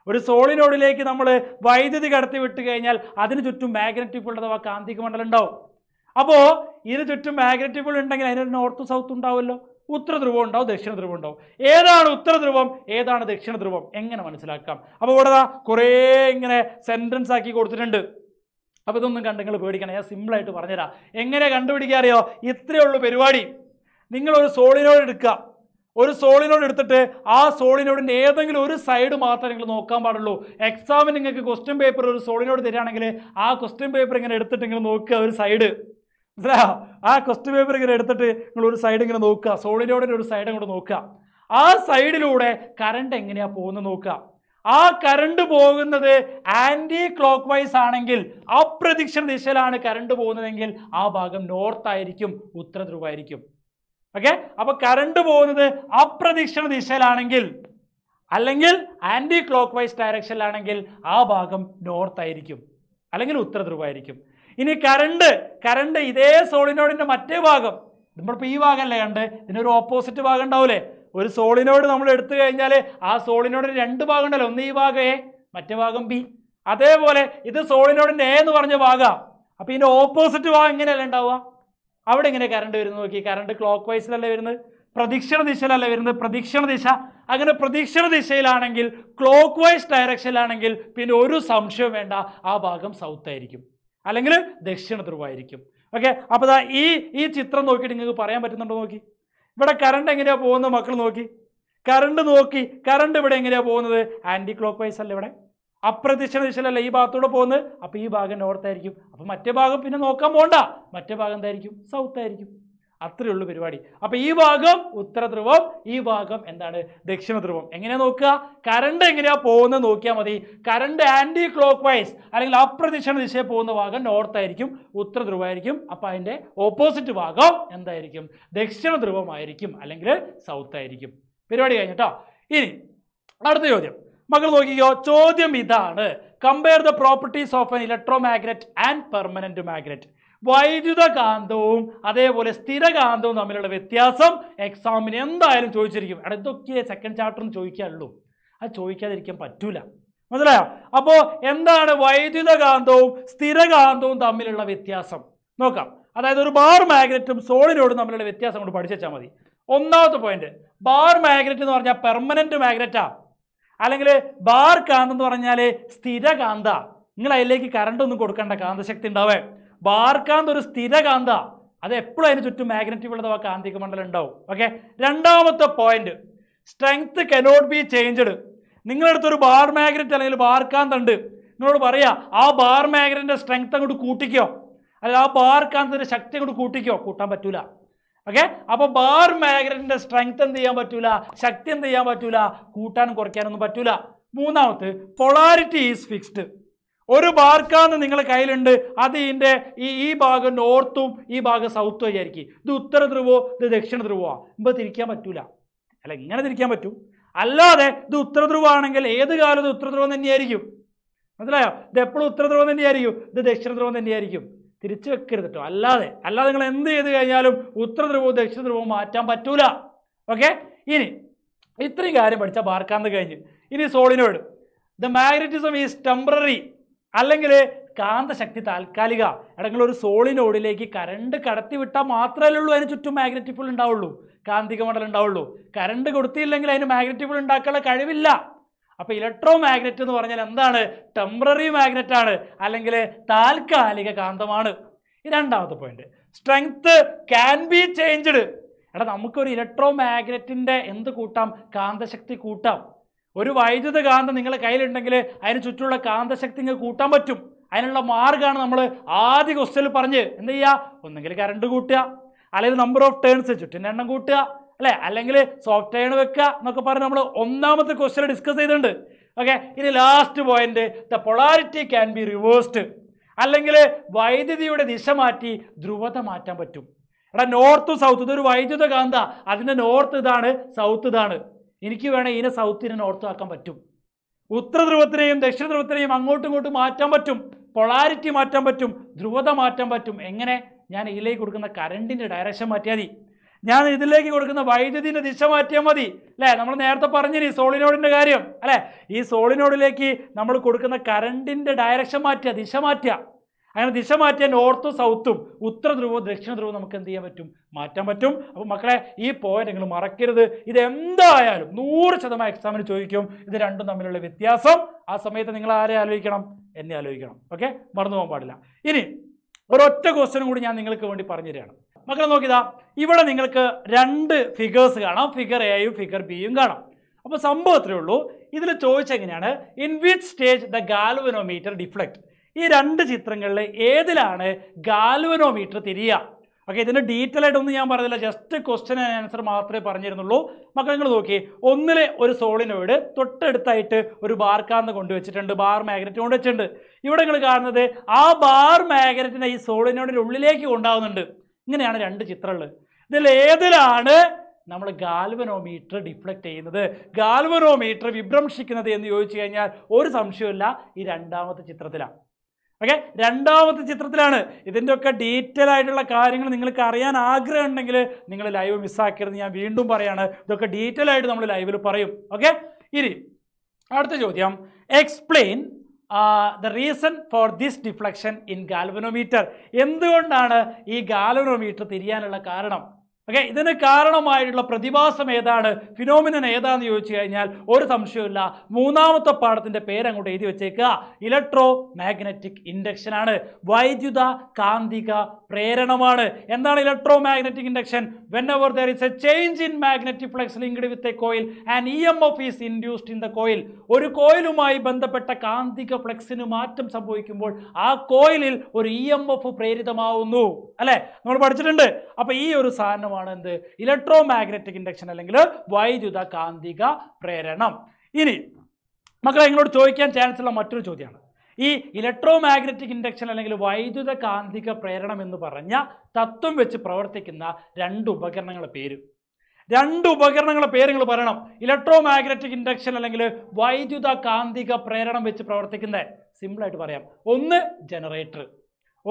ഒരു സോളിനോടിലേക്ക് നമ്മൾ വൈദ്യുതി കടത്തി വിട്ട് കഴിഞ്ഞാൽ അതിന് ചുറ്റും മാഗ്നറ്റിക് പുൾ അഥവാ കാന്തിക മണ്ഡലം ഉണ്ടാവും അപ്പോൾ ഇതിന് ചുറ്റും മാഗ്നറ്റിക് പുൾ ഉണ്ടെങ്കിൽ അതിനൊരു നോർത്ത് സൗത്ത് ഉണ്ടാവുമല്ലോ ഉത്തര ധ്രുവം ഉണ്ടാവും ദക്ഷിണ ധ്രുവം ഉണ്ടാവും ഏതാണ് ഉത്തര ധ്രുവം ഏതാണ് ദക്ഷിണ ധ്രുവം എങ്ങനെ മനസ്സിലാക്കാം അപ്പോൾ ഇവിടെ കുറേ ഇങ്ങനെ സെൻറ്റൻസ് ആക്കി കൊടുത്തിട്ടുണ്ട് അപ്പോൾ ഇതൊന്നും കണ്ട് നിങ്ങൾ പേടിക്കണം ഞാൻ സിമ്പിളായിട്ട് പറഞ്ഞുതരാം എങ്ങനെ കണ്ടുപിടിക്കുക അറിയോ ഇത്രയേ ഉള്ളൂ പരിപാടി നിങ്ങളൊരു സോളിനോട് എടുക്കുക ഒരു സോളിനോട് എടുത്തിട്ട് ആ സോളിനോടിൻ്റെ ഏതെങ്കിലും ഒരു സൈഡ് മാത്രമേ നിങ്ങൾ നോക്കാൻ പാടുള്ളൂ എക്സാമിന് നിങ്ങൾക്ക് ക്വസ്റ്റ്യൻ പേപ്പർ ഒരു സോളിനോട് തരികയാണെങ്കിൽ ആ ക്വസ്റ്റ്യൻ പേപ്പർ ഇങ്ങനെ എടുത്തിട്ട് ഇങ്ങനെ നോക്കുക ഒരു സൈഡ് മനസ്സിലായോ ആ ക്വസ്റ്റ്യൻ പേപ്പർ ഇങ്ങനെ എടുത്തിട്ട് നിങ്ങൾ ഒരു സൈഡ് ഇങ്ങനെ നോക്കുക സോളിനോടിൻ്റെ ഒരു സൈഡ് അങ്ങോട്ട് നോക്കുക ആ സൈഡിലൂടെ കറണ്ട് എങ്ങനെയാണ് പോകുന്നത് നോക്കുക ആ കറണ്ട് പോകുന്നത് ആൻറ്റി ക്ലോക്ക് വൈസ് ആണെങ്കിൽ അപ്രദക്ഷിണ ദിശയിലാണ് കറണ്ട് പോകുന്നതെങ്കിൽ ആ ഭാഗം നോർത്ത് ആയിരിക്കും ഉത്തരധ്രുവായിരിക്കും ഓക്കെ അപ്പൊ കറണ്ട് പോകുന്നത് അപ്രദക്ഷിണ ദിശയിലാണെങ്കിൽ അല്ലെങ്കിൽ ആന്റി ക്ലോക്ക് വൈസ് ഡയറക്ഷനിലാണെങ്കിൽ ആ ഭാഗം നോർത്ത് ആയിരിക്കും അല്ലെങ്കിൽ ഉത്തരധ്രുവായിരിക്കും ഇനി കറണ്ട് കറണ്ട് ഇതേ സോളിനോടിന്റെ മറ്റേ ഭാഗം നമ്മളിപ്പോൾ ഈ ഭാഗമല്ലേ കണ്ട് ഇതിനൊരു ഓപ്പോസിറ്റ് ഭാഗം ഉണ്ടാവില്ലേ ഒരു സോളിനോട് നമ്മൾ എടുത്തു കഴിഞ്ഞാൽ ആ സോളിനോഡിന് രണ്ട് ഭാഗം ഉണ്ടല്ലോ ഒന്ന് ഈ ഭാഗം എ മറ്റേ ഭാഗം ബി അതേപോലെ ഇത് സോളിനോടിന്റെ എ എന്ന് പറഞ്ഞ ഭാഗമാണ് അപ്പോൾ ഇതിന്റെ ഓപ്പോസിറ്റ് ഭാഗം എങ്ങനെയല്ലേ ഉണ്ടാവുക അവിടെ ഇങ്ങനെ കറണ്ട് വരുന്നത് നോക്കി കറണ്ട് ക്ലോക്ക് വൈസിലല്ലേ വരുന്നത് പ്രദക്ഷിണ ദിശയിലല്ല വരുന്നത് പ്രദക്ഷിണ ദിശ അങ്ങനെ പ്രദക്ഷിണ ദിശയിലാണെങ്കിൽ ക്ലോക്ക് വൈസ് ഡയറക്ഷനിലാണെങ്കിൽ പിന്നെ ഒരു സംശയവും വേണ്ട ആ ഭാഗം സൗത്ത് ആയിരിക്കും അല്ലെങ്കിൽ ദക്ഷിണ ധ്രുവായിരിക്കും ഓക്കെ അപ്പോൾ ദാ ഈ ഈ ചിത്രം നോക്കിയിട്ട് നിങ്ങൾക്ക് പറയാൻ പറ്റുന്നുണ്ടോ നോക്കി ഇവിടെ കറണ്ട് എങ്ങനെയാണ് പോകുന്നത് മക്കൾ നോക്കി കറണ്ട് നോക്കി കറണ്ട് ഇവിടെ എങ്ങനെയാണ് പോകുന്നത് ആൻറ്റി ക്ലോക്ക് വൈസ് അല്ലേ ഇവിടെ അപ്രദക്ഷിണ ദിശയിലല്ല ഈ ഭാഗത്തൂടെ പോകുന്നത് അപ്പോൾ ഈ ഭാഗം നോർത്തായിരിക്കും അപ്പോൾ മറ്റേ ഭാഗം പിന്നെ നോക്കാൻ പോണ്ട മറ്റേ ഭാഗം എന്തായിരിക്കും സൗത്ത് ആയിരിക്കും അത്രയേ ഉള്ളൂ പരിപാടി അപ്പോൾ ഈ ഭാഗം ഉത്തര ധ്രുവം ഈ ഭാഗം എന്താണ് ദക്ഷിണ ധ്രുവം എങ്ങനെയാണ് നോക്കുക കരണ്ട് എങ്ങനെയാണ് പോകുന്നത് നോക്കിയാൽ മതി കരണ്ട് ആൻറ്റി ക്ലോക്ക് വൈസ് അല്ലെങ്കിൽ അപ്രദക്ഷിണ ദിശയിൽ പോകുന്ന ഭാഗം നോർത്ത് ആയിരിക്കും ഉത്തര ധ്രുവമായിരിക്കും അപ്പോൾ അതിൻ്റെ ഓപ്പോസിറ്റ് ഭാഗം എന്തായിരിക്കും ദക്ഷിണ ധ്രുവമായിരിക്കും അല്ലെങ്കിൽ സൗത്ത് ആയിരിക്കും പരിപാടി കഴിഞ്ഞിട്ടോ ഇനി അടുത്ത ചോദ്യം മകൾ നോക്കിക്കോ ചോദ്യം ഇതാണ് compare the properties of an electromagnet and permanent magnet വൈദ്യുതകാന്തവും അതേപോലെ സ്ഥിരകാന്തവും തമ്മിലുള്ള വ്യത്യാസം എക്സാമിന് എന്തായാലും ചോദിച്ചിരിക്കും എടാ ഇതൊക്കെ സെക്കൻഡ് ചാപ്റ്ററിന് ചോദിക്കാനുള്ളൂ അത് ചോദിക്കാതിരിക്കാൻ പറ്റൂല മനസ്സിലായോ അപ്പോൾ എന്താണ് വൈദ്യുതകാന്തവും സ്ഥിരകാന്തവും തമ്മിലുള്ള വ്യത്യാസം നോക്കാം അതായത് ഒരു ബാർ മാഗ്നറ്റും സോളിനോടും തമ്മിലുള്ള വ്യത്യാസം കൊണ്ട് പഠിച്ചു വെച്ചാൽ മതി ഒന്നാമത്തെ പോയിന്റ് ബാർ മാഗ്നറ്റ് എന്ന് പറഞ്ഞാൽ പെർമനൻറ്റ് മാഗ്നറ്റാണ് അല്ലെങ്കിൽ ബാർ കാന്ത എന്ന് പറഞ്ഞാൽ സ്ഥിരകാന്ത നിങ്ങൾ അതിലേക്ക് കറണ്ട് ഒന്നും കൊടുക്കേണ്ട കാന്തശക്തി ഉണ്ടാവേ ബാർ കാന്ത ഒരു സ്ഥിരകാന്ത അത് എപ്പോഴും അതിന് ചുറ്റും മാഗ്നറ്റീവ് ഉള്ളതോ കാന്തിക മണ്ഡലം ഉണ്ടാവും ഓക്കെ രണ്ടാമത്തെ point strength cannot be changed ഒരു ബാർ മാഗ്നറ്റ് അല്ലെങ്കിൽ ബാർക്കാന്ത് ഉണ്ട് നിങ്ങളോട് പറയാ ആ ബാർ മാഗ്നറ്റിന്റെ സ്ട്രെങ്ത് അങ്ങോട്ട് കൂട്ടിക്കോ അല്ലെങ്കിൽ ആ ബാർ കാന്തിന്റെ ശക്തി അങ്ങോട്ട് കൂട്ടിക്കോ കൂട്ടാൻ പറ്റൂല ഓക്കെ അപ്പോൾ ബാർ മാഗ്നറ്റിന്റെ സ്ട്രെങ്ത് എന്ത് ചെയ്യാൻ പറ്റൂല ശക്തി എന്ത് ചെയ്യാൻ പറ്റൂല കൂട്ടാനും കുറയ്ക്കാനൊന്നും പറ്റൂല മൂന്നാമത്തെ പൊളാരിറ്റി ഈസ് ഫിക്സ്ഡ് ഒരു ബാർക്കാന്ന് നിങ്ങൾ കയ്യിലുണ്ട് അത് ഇതിൻ്റെ ഈ ഈ ഭാഗം നോർത്തും ഈ ഭാഗം സൗത്തും വിചാരിക്കും ഇത് ഉത്തര ധ്രുവോ ഇത് ദക്ഷിണ ധ്രുവോ മുമ്പ് തിരിക്കാൻ പറ്റൂല അല്ല ഇങ്ങനെ തിരിക്കാൻ പറ്റും അല്ലാതെ ഇത് ഉത്തര ധ്രുവാണെങ്കിൽ ഏത് കാലത്ത് ഉത്തര ധ്രുവം തന്നെയായിരിക്കും മനസ്സിലായോ ഇത് എപ്പോഴും ഉത്തര ധ്രുവം തന്നെയായിരിക്കും ഇത് ദക്ഷിണ ധ്രുവം തന്നെയായിരിക്കും തിരിച്ചു വെക്കരുത് കേട്ടോ അല്ലാതെ അല്ലാതെ നിങ്ങൾ എന്ത് ചെയ്ത് കഴിഞ്ഞാലും ഉത്തരധ്രുവവും ദക്ഷിണധ്രുവവും മാറ്റാൻ പറ്റൂല ഓക്കെ ഇനി ഇത്രയും കാര്യം പഠിച്ച പാർക്കാന്ന് കഴിഞ്ഞ് ഇനി solenoid the magnetism is temporary അല്ലെങ്കിൽ കാന്തശക്തി താൽക്കാലിക ഇടങ്ങളിൽ ഒരു സോളിനോഡിലേക്ക് കരണ്ട് കടത്തി വിട്ടാൽ മാത്രമേ ഉള്ളൂ അതിന് ചുറ്റും മാഗ്നറ്റിഫുൾ ഉണ്ടാവുള്ളൂ കാന്തിക മണ്ഡലം ഉണ്ടാവുള്ളൂ കരണ്ട് കൊടുത്തില്ലെങ്കിൽ അതിന് മാഗ്നറ്റിഫുൾ ഉണ്ടാക്കാനുള്ള കഴിവില്ല അപ്പോൾ ഇലക്ട്രോ മാഗ്നറ്റ് എന്ന് പറഞ്ഞാൽ എന്താണ് ടെമ്പററി മാഗ്നറ്റ് ആണ് അല്ലെങ്കിൽ താൽക്കാലിക കാന്തമാണ് രണ്ടാമത്തെ point strength can be changed എടാ നമുക്കൊരു ഇലക്ട്രോ മാഗ്നറ്റിൻ്റെ എന്ത് കൂട്ടാം കാന്തശക്തി കൂട്ടാം ഒരു വൈദ്യുത കാന്തം നിങ്ങളുടെ കയ്യിലുണ്ടെങ്കിൽ അതിന് ചുറ്റുമുള്ള കാന്തശക്തി നിങ്ങൾക്ക് കൂട്ടാൻ പറ്റും അതിനുള്ള മാർഗ്ഗമാണ് നമ്മൾ ആദ്യ ക്വസ്റ്റ്യനിൽ പറഞ്ഞ് എന്ത് ചെയ്യുക ഒന്നെങ്കിൽ കറണ്ട് കൂട്ടുക അല്ലെങ്കിൽ നമ്പർ ഓഫ് ടേൺസ് ചുറ്റിൻ്റെ എണ്ണം കൂട്ടുക അല്ലേ അല്ലെങ്കിൽ സോഫ്റ്റ്വെയർ വെക്കുക എന്നൊക്കെ പറഞ്ഞ് നമ്മൾ ഒന്നാമത്തെ ക്വസ്റ്റ്യൻ ഡിസ്കസ് ചെയ്തിട്ടുണ്ട് ഓക്കെ ഇനി last point the polarity can be reversed അല്ലെങ്കിൽ വൈദ്യുതിയുടെ ദിശ മാറ്റി ധ്രുവത മാറ്റാൻ പറ്റും എടാ നോർത്തും സൗത്ത് ഇതൊരു വൈദ്യുത കാന്ത അതിൻ്റെ നോർത്ത് ഇതാണ് സൗത്ത് ഇതാണ് എനിക്ക് വേണേൽ ഇതിനെ സൗത്ത് നോർത്ത് ആക്കാൻ പറ്റും ഉത്തരധ്രുവത്തിനെയും ദക്ഷിണധ്രുവത്തിനെയും അങ്ങോട്ടും ഇങ്ങോട്ടും മാറ്റാൻ പറ്റും പൊളാരിറ്റി മാറ്റാൻ പറ്റും ധ്രുവത മാറ്റാൻ പറ്റും എങ്ങനെ ഞാൻ ഇതിലേക്ക് കൊടുക്കുന്ന കറണ്ടിൻ്റെ ഡയറക്ഷൻ മാറ്റിയാൽ മതി ഞാൻ ഇതിലേക്ക് കൊടുക്കുന്ന വൈദ്യുതിൻ്റെ ദിശ മാറ്റിയാൽ മതി അല്ലേ നമ്മൾ നേരത്തെ പറഞ്ഞിന് ഈ സോളിനോഡിൻ്റെ കാര്യം അല്ലേ ഈ സോളിനോഡിലേക്ക് നമ്മൾ കൊടുക്കുന്ന കറണ്ടിൻ്റെ ഡയറക്ഷൻ മാറ്റുക ദിശ മാറ്റുക അങ്ങനെ ദിശ മാറ്റിയാൽ നോർത്തും സൗത്തും ഉത്തര ധ്രുവവും ദക്ഷിണ ധ്രുവവും നമുക്ക് എന്ത് ചെയ്യാൻ പറ്റും മാറ്റാൻ പറ്റും അപ്പോൾ മക്കളെ ഈ പോയിന്റ് നിങ്ങൾ മറക്കരുത് ഇത് എന്തായാലും നൂറ് ശതമാനം എക്സാമിന് ചോദിക്കും ഇത് രണ്ടും തമ്മിലുള്ള വ്യത്യാസം ആ സമയത്ത് നിങ്ങൾ ആരെ ആലോചിക്കണം എന്നെ ആലോചിക്കണം ഓക്കെ മറന്നു പോകാൻ പാടില്ല ഇനി ഒരൊറ്റ ക്വസ്റ്റനും കൂടി ഞാൻ നിങ്ങൾക്ക് വേണ്ടി പറഞ്ഞു തരികയാണ് മക്കളെ നോക്കിതാ ഇവിടെ നിങ്ങൾക്ക് രണ്ട് ഫിഗേഴ്സ് കാണാം ഫിഗർ എയും ഫിഗർ ബിയും കാണാം അപ്പോൾ സംഭവം അത്രേ ഉള്ളൂ ഇതിൽ ചോദിച്ചെങ്ങനെയാണ് in which stage the galvanometer deflect ഈ രണ്ട് ചിത്രങ്ങളിൽ ഏതിലാണ് ഗാൽവനോമീറ്റർ തിരിയുക ഓക്കെ ഇതിൻ്റെ ഡീറ്റെയിൽ ആയിട്ടൊന്നും ഞാൻ പറഞ്ഞില്ല ജസ്റ്റ് ക്വസ്റ്റൻ ആൻസർ മാത്രമേ പറഞ്ഞിരുന്നുള്ളൂ മക്കൾ നിങ്ങൾ നോക്കി ഒന്നിലെ ഒരു സോളിനോയിഡ് തൊട്ടടുത്തായിട്ട് ഒരു ബാർ കാന്ന് കൊണ്ടുവച്ചിട്ടുണ്ട് ബാർ മാഗ്നറ്റ് കൊണ്ടുവച്ചിട്ടുണ്ട് ഇവിടെ നിങ്ങൾ കാണുന്നത് ആ ബാർ മാഗ്നറ്റിനെ ഈ സോളിനോയിഡിൻ്റെ ഉള്ളിലേക്ക് കൊണ്ടാവുന്നുണ്ട് ഇങ്ങനെയാണ് രണ്ട് ചിത്രങ്ങൾ ഇതിൽ ഏതിലാണ് നമ്മൾ ഗാൽവനോമീറ്റർ ഡിഫ്ലക്റ്റ് ചെയ്യുന്നത് ഗാൽവനോമീറ്റർ വിഭ്രംശിക്കുന്നത് എന്ന് ചോദിച്ചു കഴിഞ്ഞാൽ ഒരു സംശയമില്ല ഈ രണ്ടാമത്തെ ചിത്രത്തിലാണ് ഓക്കെ രണ്ടാമത്തെ ചിത്രത്തിലാണ് ഇതിൻ്റെയൊക്കെ ഡീറ്റെയിൽ ആയിട്ടുള്ള കാര്യങ്ങൾ നിങ്ങൾക്ക് അറിയാൻ ആഗ്രഹം ഉണ്ടെങ്കിൽ നിങ്ങൾ ലൈവ് മിസ്സാക്കരുത് ഞാൻ വീണ്ടും പറയാണ് ഇതൊക്കെ ഡീറ്റെയിൽ ആയിട്ട് നമ്മൾ ലൈവിൽ പറയും ഓക്കെ ഇനി അടുത്ത ചോദ്യം explain the reason for this deflection in galvanometer എന്തുകൊണ്ടാണ് ഈ ഗാൽവനോമീറ്റർ തിരിയാനുള്ള കാരണം ഓക്കെ ഇതിന് കാരണമായിട്ടുള്ള പ്രതിഭാസം ഏതാണ് ഫിനോമിനൻ ഏതാണെന്ന് ചോദിച്ചു കഴിഞ്ഞാൽ ഒരു സംശയമില്ല മൂന്നാമത്തെ പാഠത്തിൻ്റെ പേര് അങ്ങോട്ട് എഴുതി വെച്ചേക്കുക ഇലക്ട്രോ മാഗ്നറ്റിക് ഇൻഡക്ഷൻ ആണ് വൈദ്യുത കാന്തിക പ്രേരണമാണ് എന്താണ് electro magnetic induction whenever there is a change in magnetic flux linked with a coil and E M of is induced in the coil ഒരു കോയിലുമായി ബന്ധപ്പെട്ട കാന്തിക ഫ്ലക്സിന് മാറ്റം സംഭവിക്കുമ്പോൾ ആ കോയിലിൽ ഒരു ഇ എം ഓഫ് പ്രേരിതമാവുന്നു അല്ലേ നമ്മൾ പഠിച്ചിട്ടുണ്ട് അപ്പോൾ ഈ ഒരു സാധനമാണ് സംഭവമാണ് എന്ത് ഇലക്ട്രോ മാഗ്നറ്റിക് ഇൻഡക്ഷൻ അല്ലെങ്കിൽ വൈദ്യുത കാന്തിക പ്രേരണം ഇനി മക്കളെ നിങ്ങളോട് ചോദിക്കാൻ ചാൻസ് ഉള്ള മറ്റൊരു ചോദ്യമാണ് ഈ ഇലക്ട്രോ മാഗ്നറ്റിക് ഇൻഡക്ഷൻ അല്ലെങ്കിൽ വൈദ്യുത കാന്തിക പ്രേരണം എന്ന് പറഞ്ഞ തത്വം വെച്ച് പ്രവർത്തിക്കുന്ന രണ്ട് ഉപകരണങ്ങളുടെ പേര് രണ്ട് ഉപകരണങ്ങളുടെ പേര് നിങ്ങൾ പറയണം ഇലക്ട്രോ മാഗ്നറ്റിക് ഇൻഡക്ഷൻ അല്ലെങ്കിൽ വൈദ്യുത കാന്തിക പ്രേരണം വെച്ച് പ്രവർത്തിക്കുന്ന സിമ്പിളായിട്ട് പറയാം ഒന്ന് ജനറേറ്റർ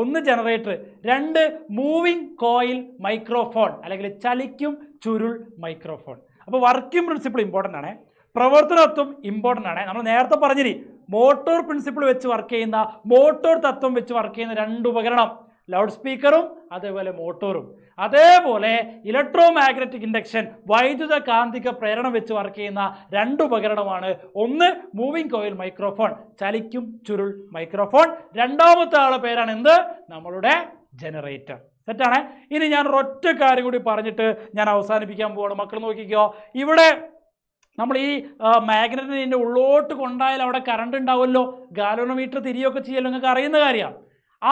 ഒന്ന് ജനറേറ്റർ രണ്ട് മൂവിങ് കോയിൽ മൈക്രോഫോൺ അല്ലെങ്കിൽ ചലിക്കും ചുരുൾ മൈക്രോഫോൺ അപ്പോൾ വർക്കിംഗ് പ്രിൻസിപ്പിൾ ഇമ്പോർട്ടൻ്റ് ആണ് പ്രവർത്തനത്വം ഇമ്പോർട്ടൻ്റ് ആണ് നമ്മൾ നേരത്തെ പറഞ്ഞിനി മോട്ടോർ പ്രിൻസിപ്പിൾ വെച്ച് വർക്ക് ചെയ്യുന്ന മോട്ടോർ തത്വം വെച്ച് വർക്ക് ചെയ്യുന്ന രണ്ട് ഉപകരണം ലൗഡ് സ്പീക്കറും അതേപോലെ മോട്ടോറും അതേപോലെ ഇലക്ട്രോ മാഗ്നറ്റിക് ഇൻഡക്ഷൻ വൈദ്യുത കാന്തിക പ്രേരണം വെച്ച് വർക്ക് ചെയ്യുന്ന രണ്ട് ഉപകരണമാണ് ഒന്ന് മൂവിംഗ് കോയിൽ മൈക്രോഫോൺ ചലിക്കും ചുരുൾ മൈക്രോഫോൺ രണ്ടാമത്തെ ആളുടെ പേരാണ് എന്ത് നമ്മളുടെ ജനറേറ്റർ സെറ്റാണ് ഇനി ഞാൻ ഒറ്റ കാര്യം കൂടി പറഞ്ഞിട്ട് ഞാൻ അവസാനിപ്പിക്കാൻ പോവാണ് മക്കൾ നോക്കിക്കോ ഇവിടെ നമ്മൾ ഈ മാഗ്നറ്റിൻ്റെ ഉള്ളോട്ട് കൊണ്ടായാൽ അവിടെ കറണ്ട് ഉണ്ടാവുമല്ലോ ഗാലോണോമീറ്റർ തിരിയൊക്കെ ചെയ്യല്ലോ നിങ്ങൾക്ക് അറിയുന്ന കാര്യമാണ്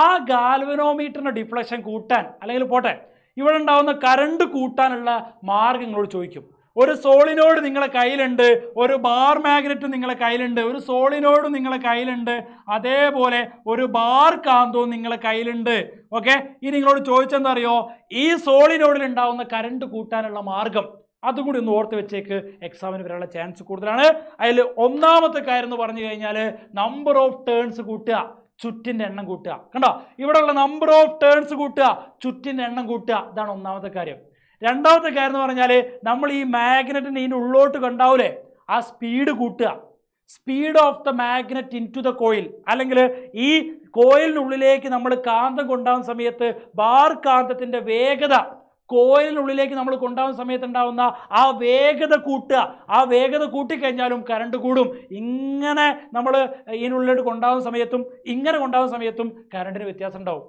ആ ഗാൽവനോമീറ്ററിൻ്റെ ഡിഫ്ലക്ഷൻ കൂട്ടാൻ അല്ലെങ്കിൽ പോട്ടെ ഇവിടെ ഉണ്ടാകുന്ന കറണ്ട് കൂട്ടാനുള്ള മാർഗങ്ങളോട് ചോദിക്കും ഒരു സോളിനോട് നിങ്ങളെ കയ്യിലുണ്ട് ഒരു ബാർ മാഗ്നറ്റ് നിങ്ങളെ കയ്യിലുണ്ട് ഒരു സോളിനോടും നിങ്ങളെ കയ്യിലുണ്ട് അതേപോലെ ഒരു ബാർ കാന്തവും നിങ്ങളെ കയ്യിലുണ്ട് ഓക്കെ ഈ നിങ്ങളോട് ചോദിച്ചെന്താ അറിയോ ഈ സോളിനോഡിൽ ഉണ്ടാവുന്ന കറണ്ട് കൂട്ടാനുള്ള മാർഗം അതും കൂടി ഒന്ന് ഓർത്ത് വെച്ചേക്ക് എക്സാമിന് വരാനുള്ള ചാൻസ് കൂടുതലാണ് അതിൽ ഒന്നാമത്തെ കാര്യം എന്ന് പറഞ്ഞു കഴിഞ്ഞാൽ നമ്പർ ഓഫ് ടേൺസ് കൂട്ടുക ചുറ്റിൻ്റെ എണ്ണം കൂട്ടുക കണ്ടോ ഉള്ള നമ്പർ ഓഫ് ടേൺസ് കൂട്ടുക ചുറ്റിൻ്റെ എണ്ണം കൂട്ടുക ഇതാണ് ഒന്നാമത്തെ കാര്യം രണ്ടാമത്തെ കാര്യം എന്ന് പറഞ്ഞാൽ നമ്മൾ ഈ മാഗ്നറ്റിൻ്റെ ഇതിൻ്റെ ഉള്ളോട്ട് കണ്ടാവൂലേ ആ സ്പീഡ് കൂട്ടുക speed of the magnet into the coil അല്ലെങ്കിൽ ഈ കോയിലിനുള്ളിലേക്ക് നമ്മൾ കാന്തം കൊണ്ടാകുന്ന സമയത്ത് ബാർ കാന്തത്തിൻ്റെ വേഗത കോയിലിനുള്ളിലേക്ക് നമ്മൾ സമയത്ത് ഉണ്ടാകുന്ന ആ വേഗത കൂട്ടുക ആ വേഗത കൂട്ടിക്കഴിഞ്ഞാലും കറണ്ട് കൂടും ഇങ്ങനെ നമ്മൾ ഇതിനുള്ളിലോട്ട് കൊണ്ടാകുന്ന സമയത്തും ഇങ്ങനെ കൊണ്ടാകുന്ന സമയത്തും കറണ്ടിന് വ്യത്യാസം ഉണ്ടാവും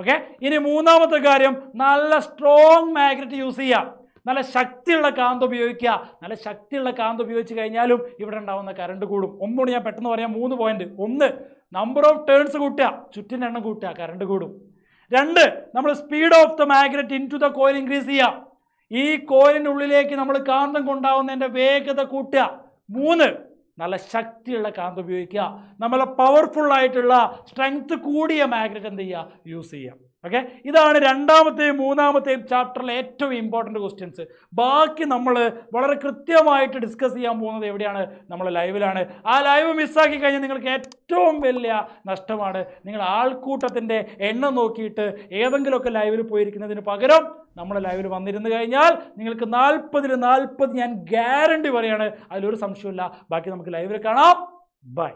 ഓക്കെ ഇനി മൂന്നാമത്തെ കാര്യം നല്ല സ്ട്രോങ് മാഗ്നറ്റ് യൂസ് ചെയ്യുക നല്ല ശക്തിയുള്ള കാന്ത് ഉപയോഗിക്കുക നല്ല ശക്തിയുള്ള കാന്ത് ഉപയോഗിച്ച് കഴിഞ്ഞാലും ഇവിടെ ഉണ്ടാവുന്ന കറണ്ട് കൂടും ഒന്നുകൂടി ഞാൻ പെട്ടെന്ന് പറയാം മൂന്ന് പോയിന്റ് ഒന്ന് നമ്പർ ഓഫ് ടേൺസ് കൂട്ടുക ചുറ്റിൻ്റെ എണ്ണം കൂട്ടുക കറണ്ട് കൂടും രണ്ട് നമ്മൾ speed of the magnet into the coil increase ചെയ്യുക ഈ കോയിലിനുള്ളിലേക്ക് നമ്മൾ കാന്തം കൊണ്ടാവുന്നതിൻ്റെ വേഗത കൂട്ടുക മൂന്ന് നല്ല ശക്തിയുള്ള കാന്തം ഉപയോഗിക്കുക നമ്മളെ പവർഫുള്ളായിട്ടുള്ള സ്ട്രെങ്ത് കൂടിയ മാഗ്നറ്റ് എന്ത് ചെയ്യുക യൂസ് ചെയ്യുക ഓക്കെ ഇതാണ് രണ്ടാമത്തെയും മൂന്നാമത്തെയും ചാപ്റ്ററിലെ ഏറ്റവും ഇമ്പോർട്ടൻറ്റ് ക്വസ്റ്റ്യൻസ് ബാക്കി നമ്മൾ വളരെ കൃത്യമായിട്ട് ഡിസ്കസ് ചെയ്യാൻ പോകുന്നത് എവിടെയാണ് നമ്മൾ ലൈവിലാണ് ആ ലൈവ് മിസ്സാക്കി കഴിഞ്ഞാൽ നിങ്ങൾക്ക് ഏറ്റവും വലിയ നഷ്ടമാണ് നിങ്ങൾ ആൾക്കൂട്ടത്തിൻ്റെ എണ്ണം നോക്കിയിട്ട് ഏതെങ്കിലുമൊക്കെ ലൈവിൽ പോയിരിക്കുന്നതിന് പകരം നമ്മൾ ലൈവിൽ വന്നിരുന്നു കഴിഞ്ഞാൽ നിങ്ങൾക്ക് നാൽപ്പതിൽ നാൽപ്പത് ഞാൻ ഗ്യാരണ്ടി പറയാണ് അതിലൊരു സംശയമില്ല ബാക്കി നമുക്ക് ലൈവിൽ കാണാം ബൈ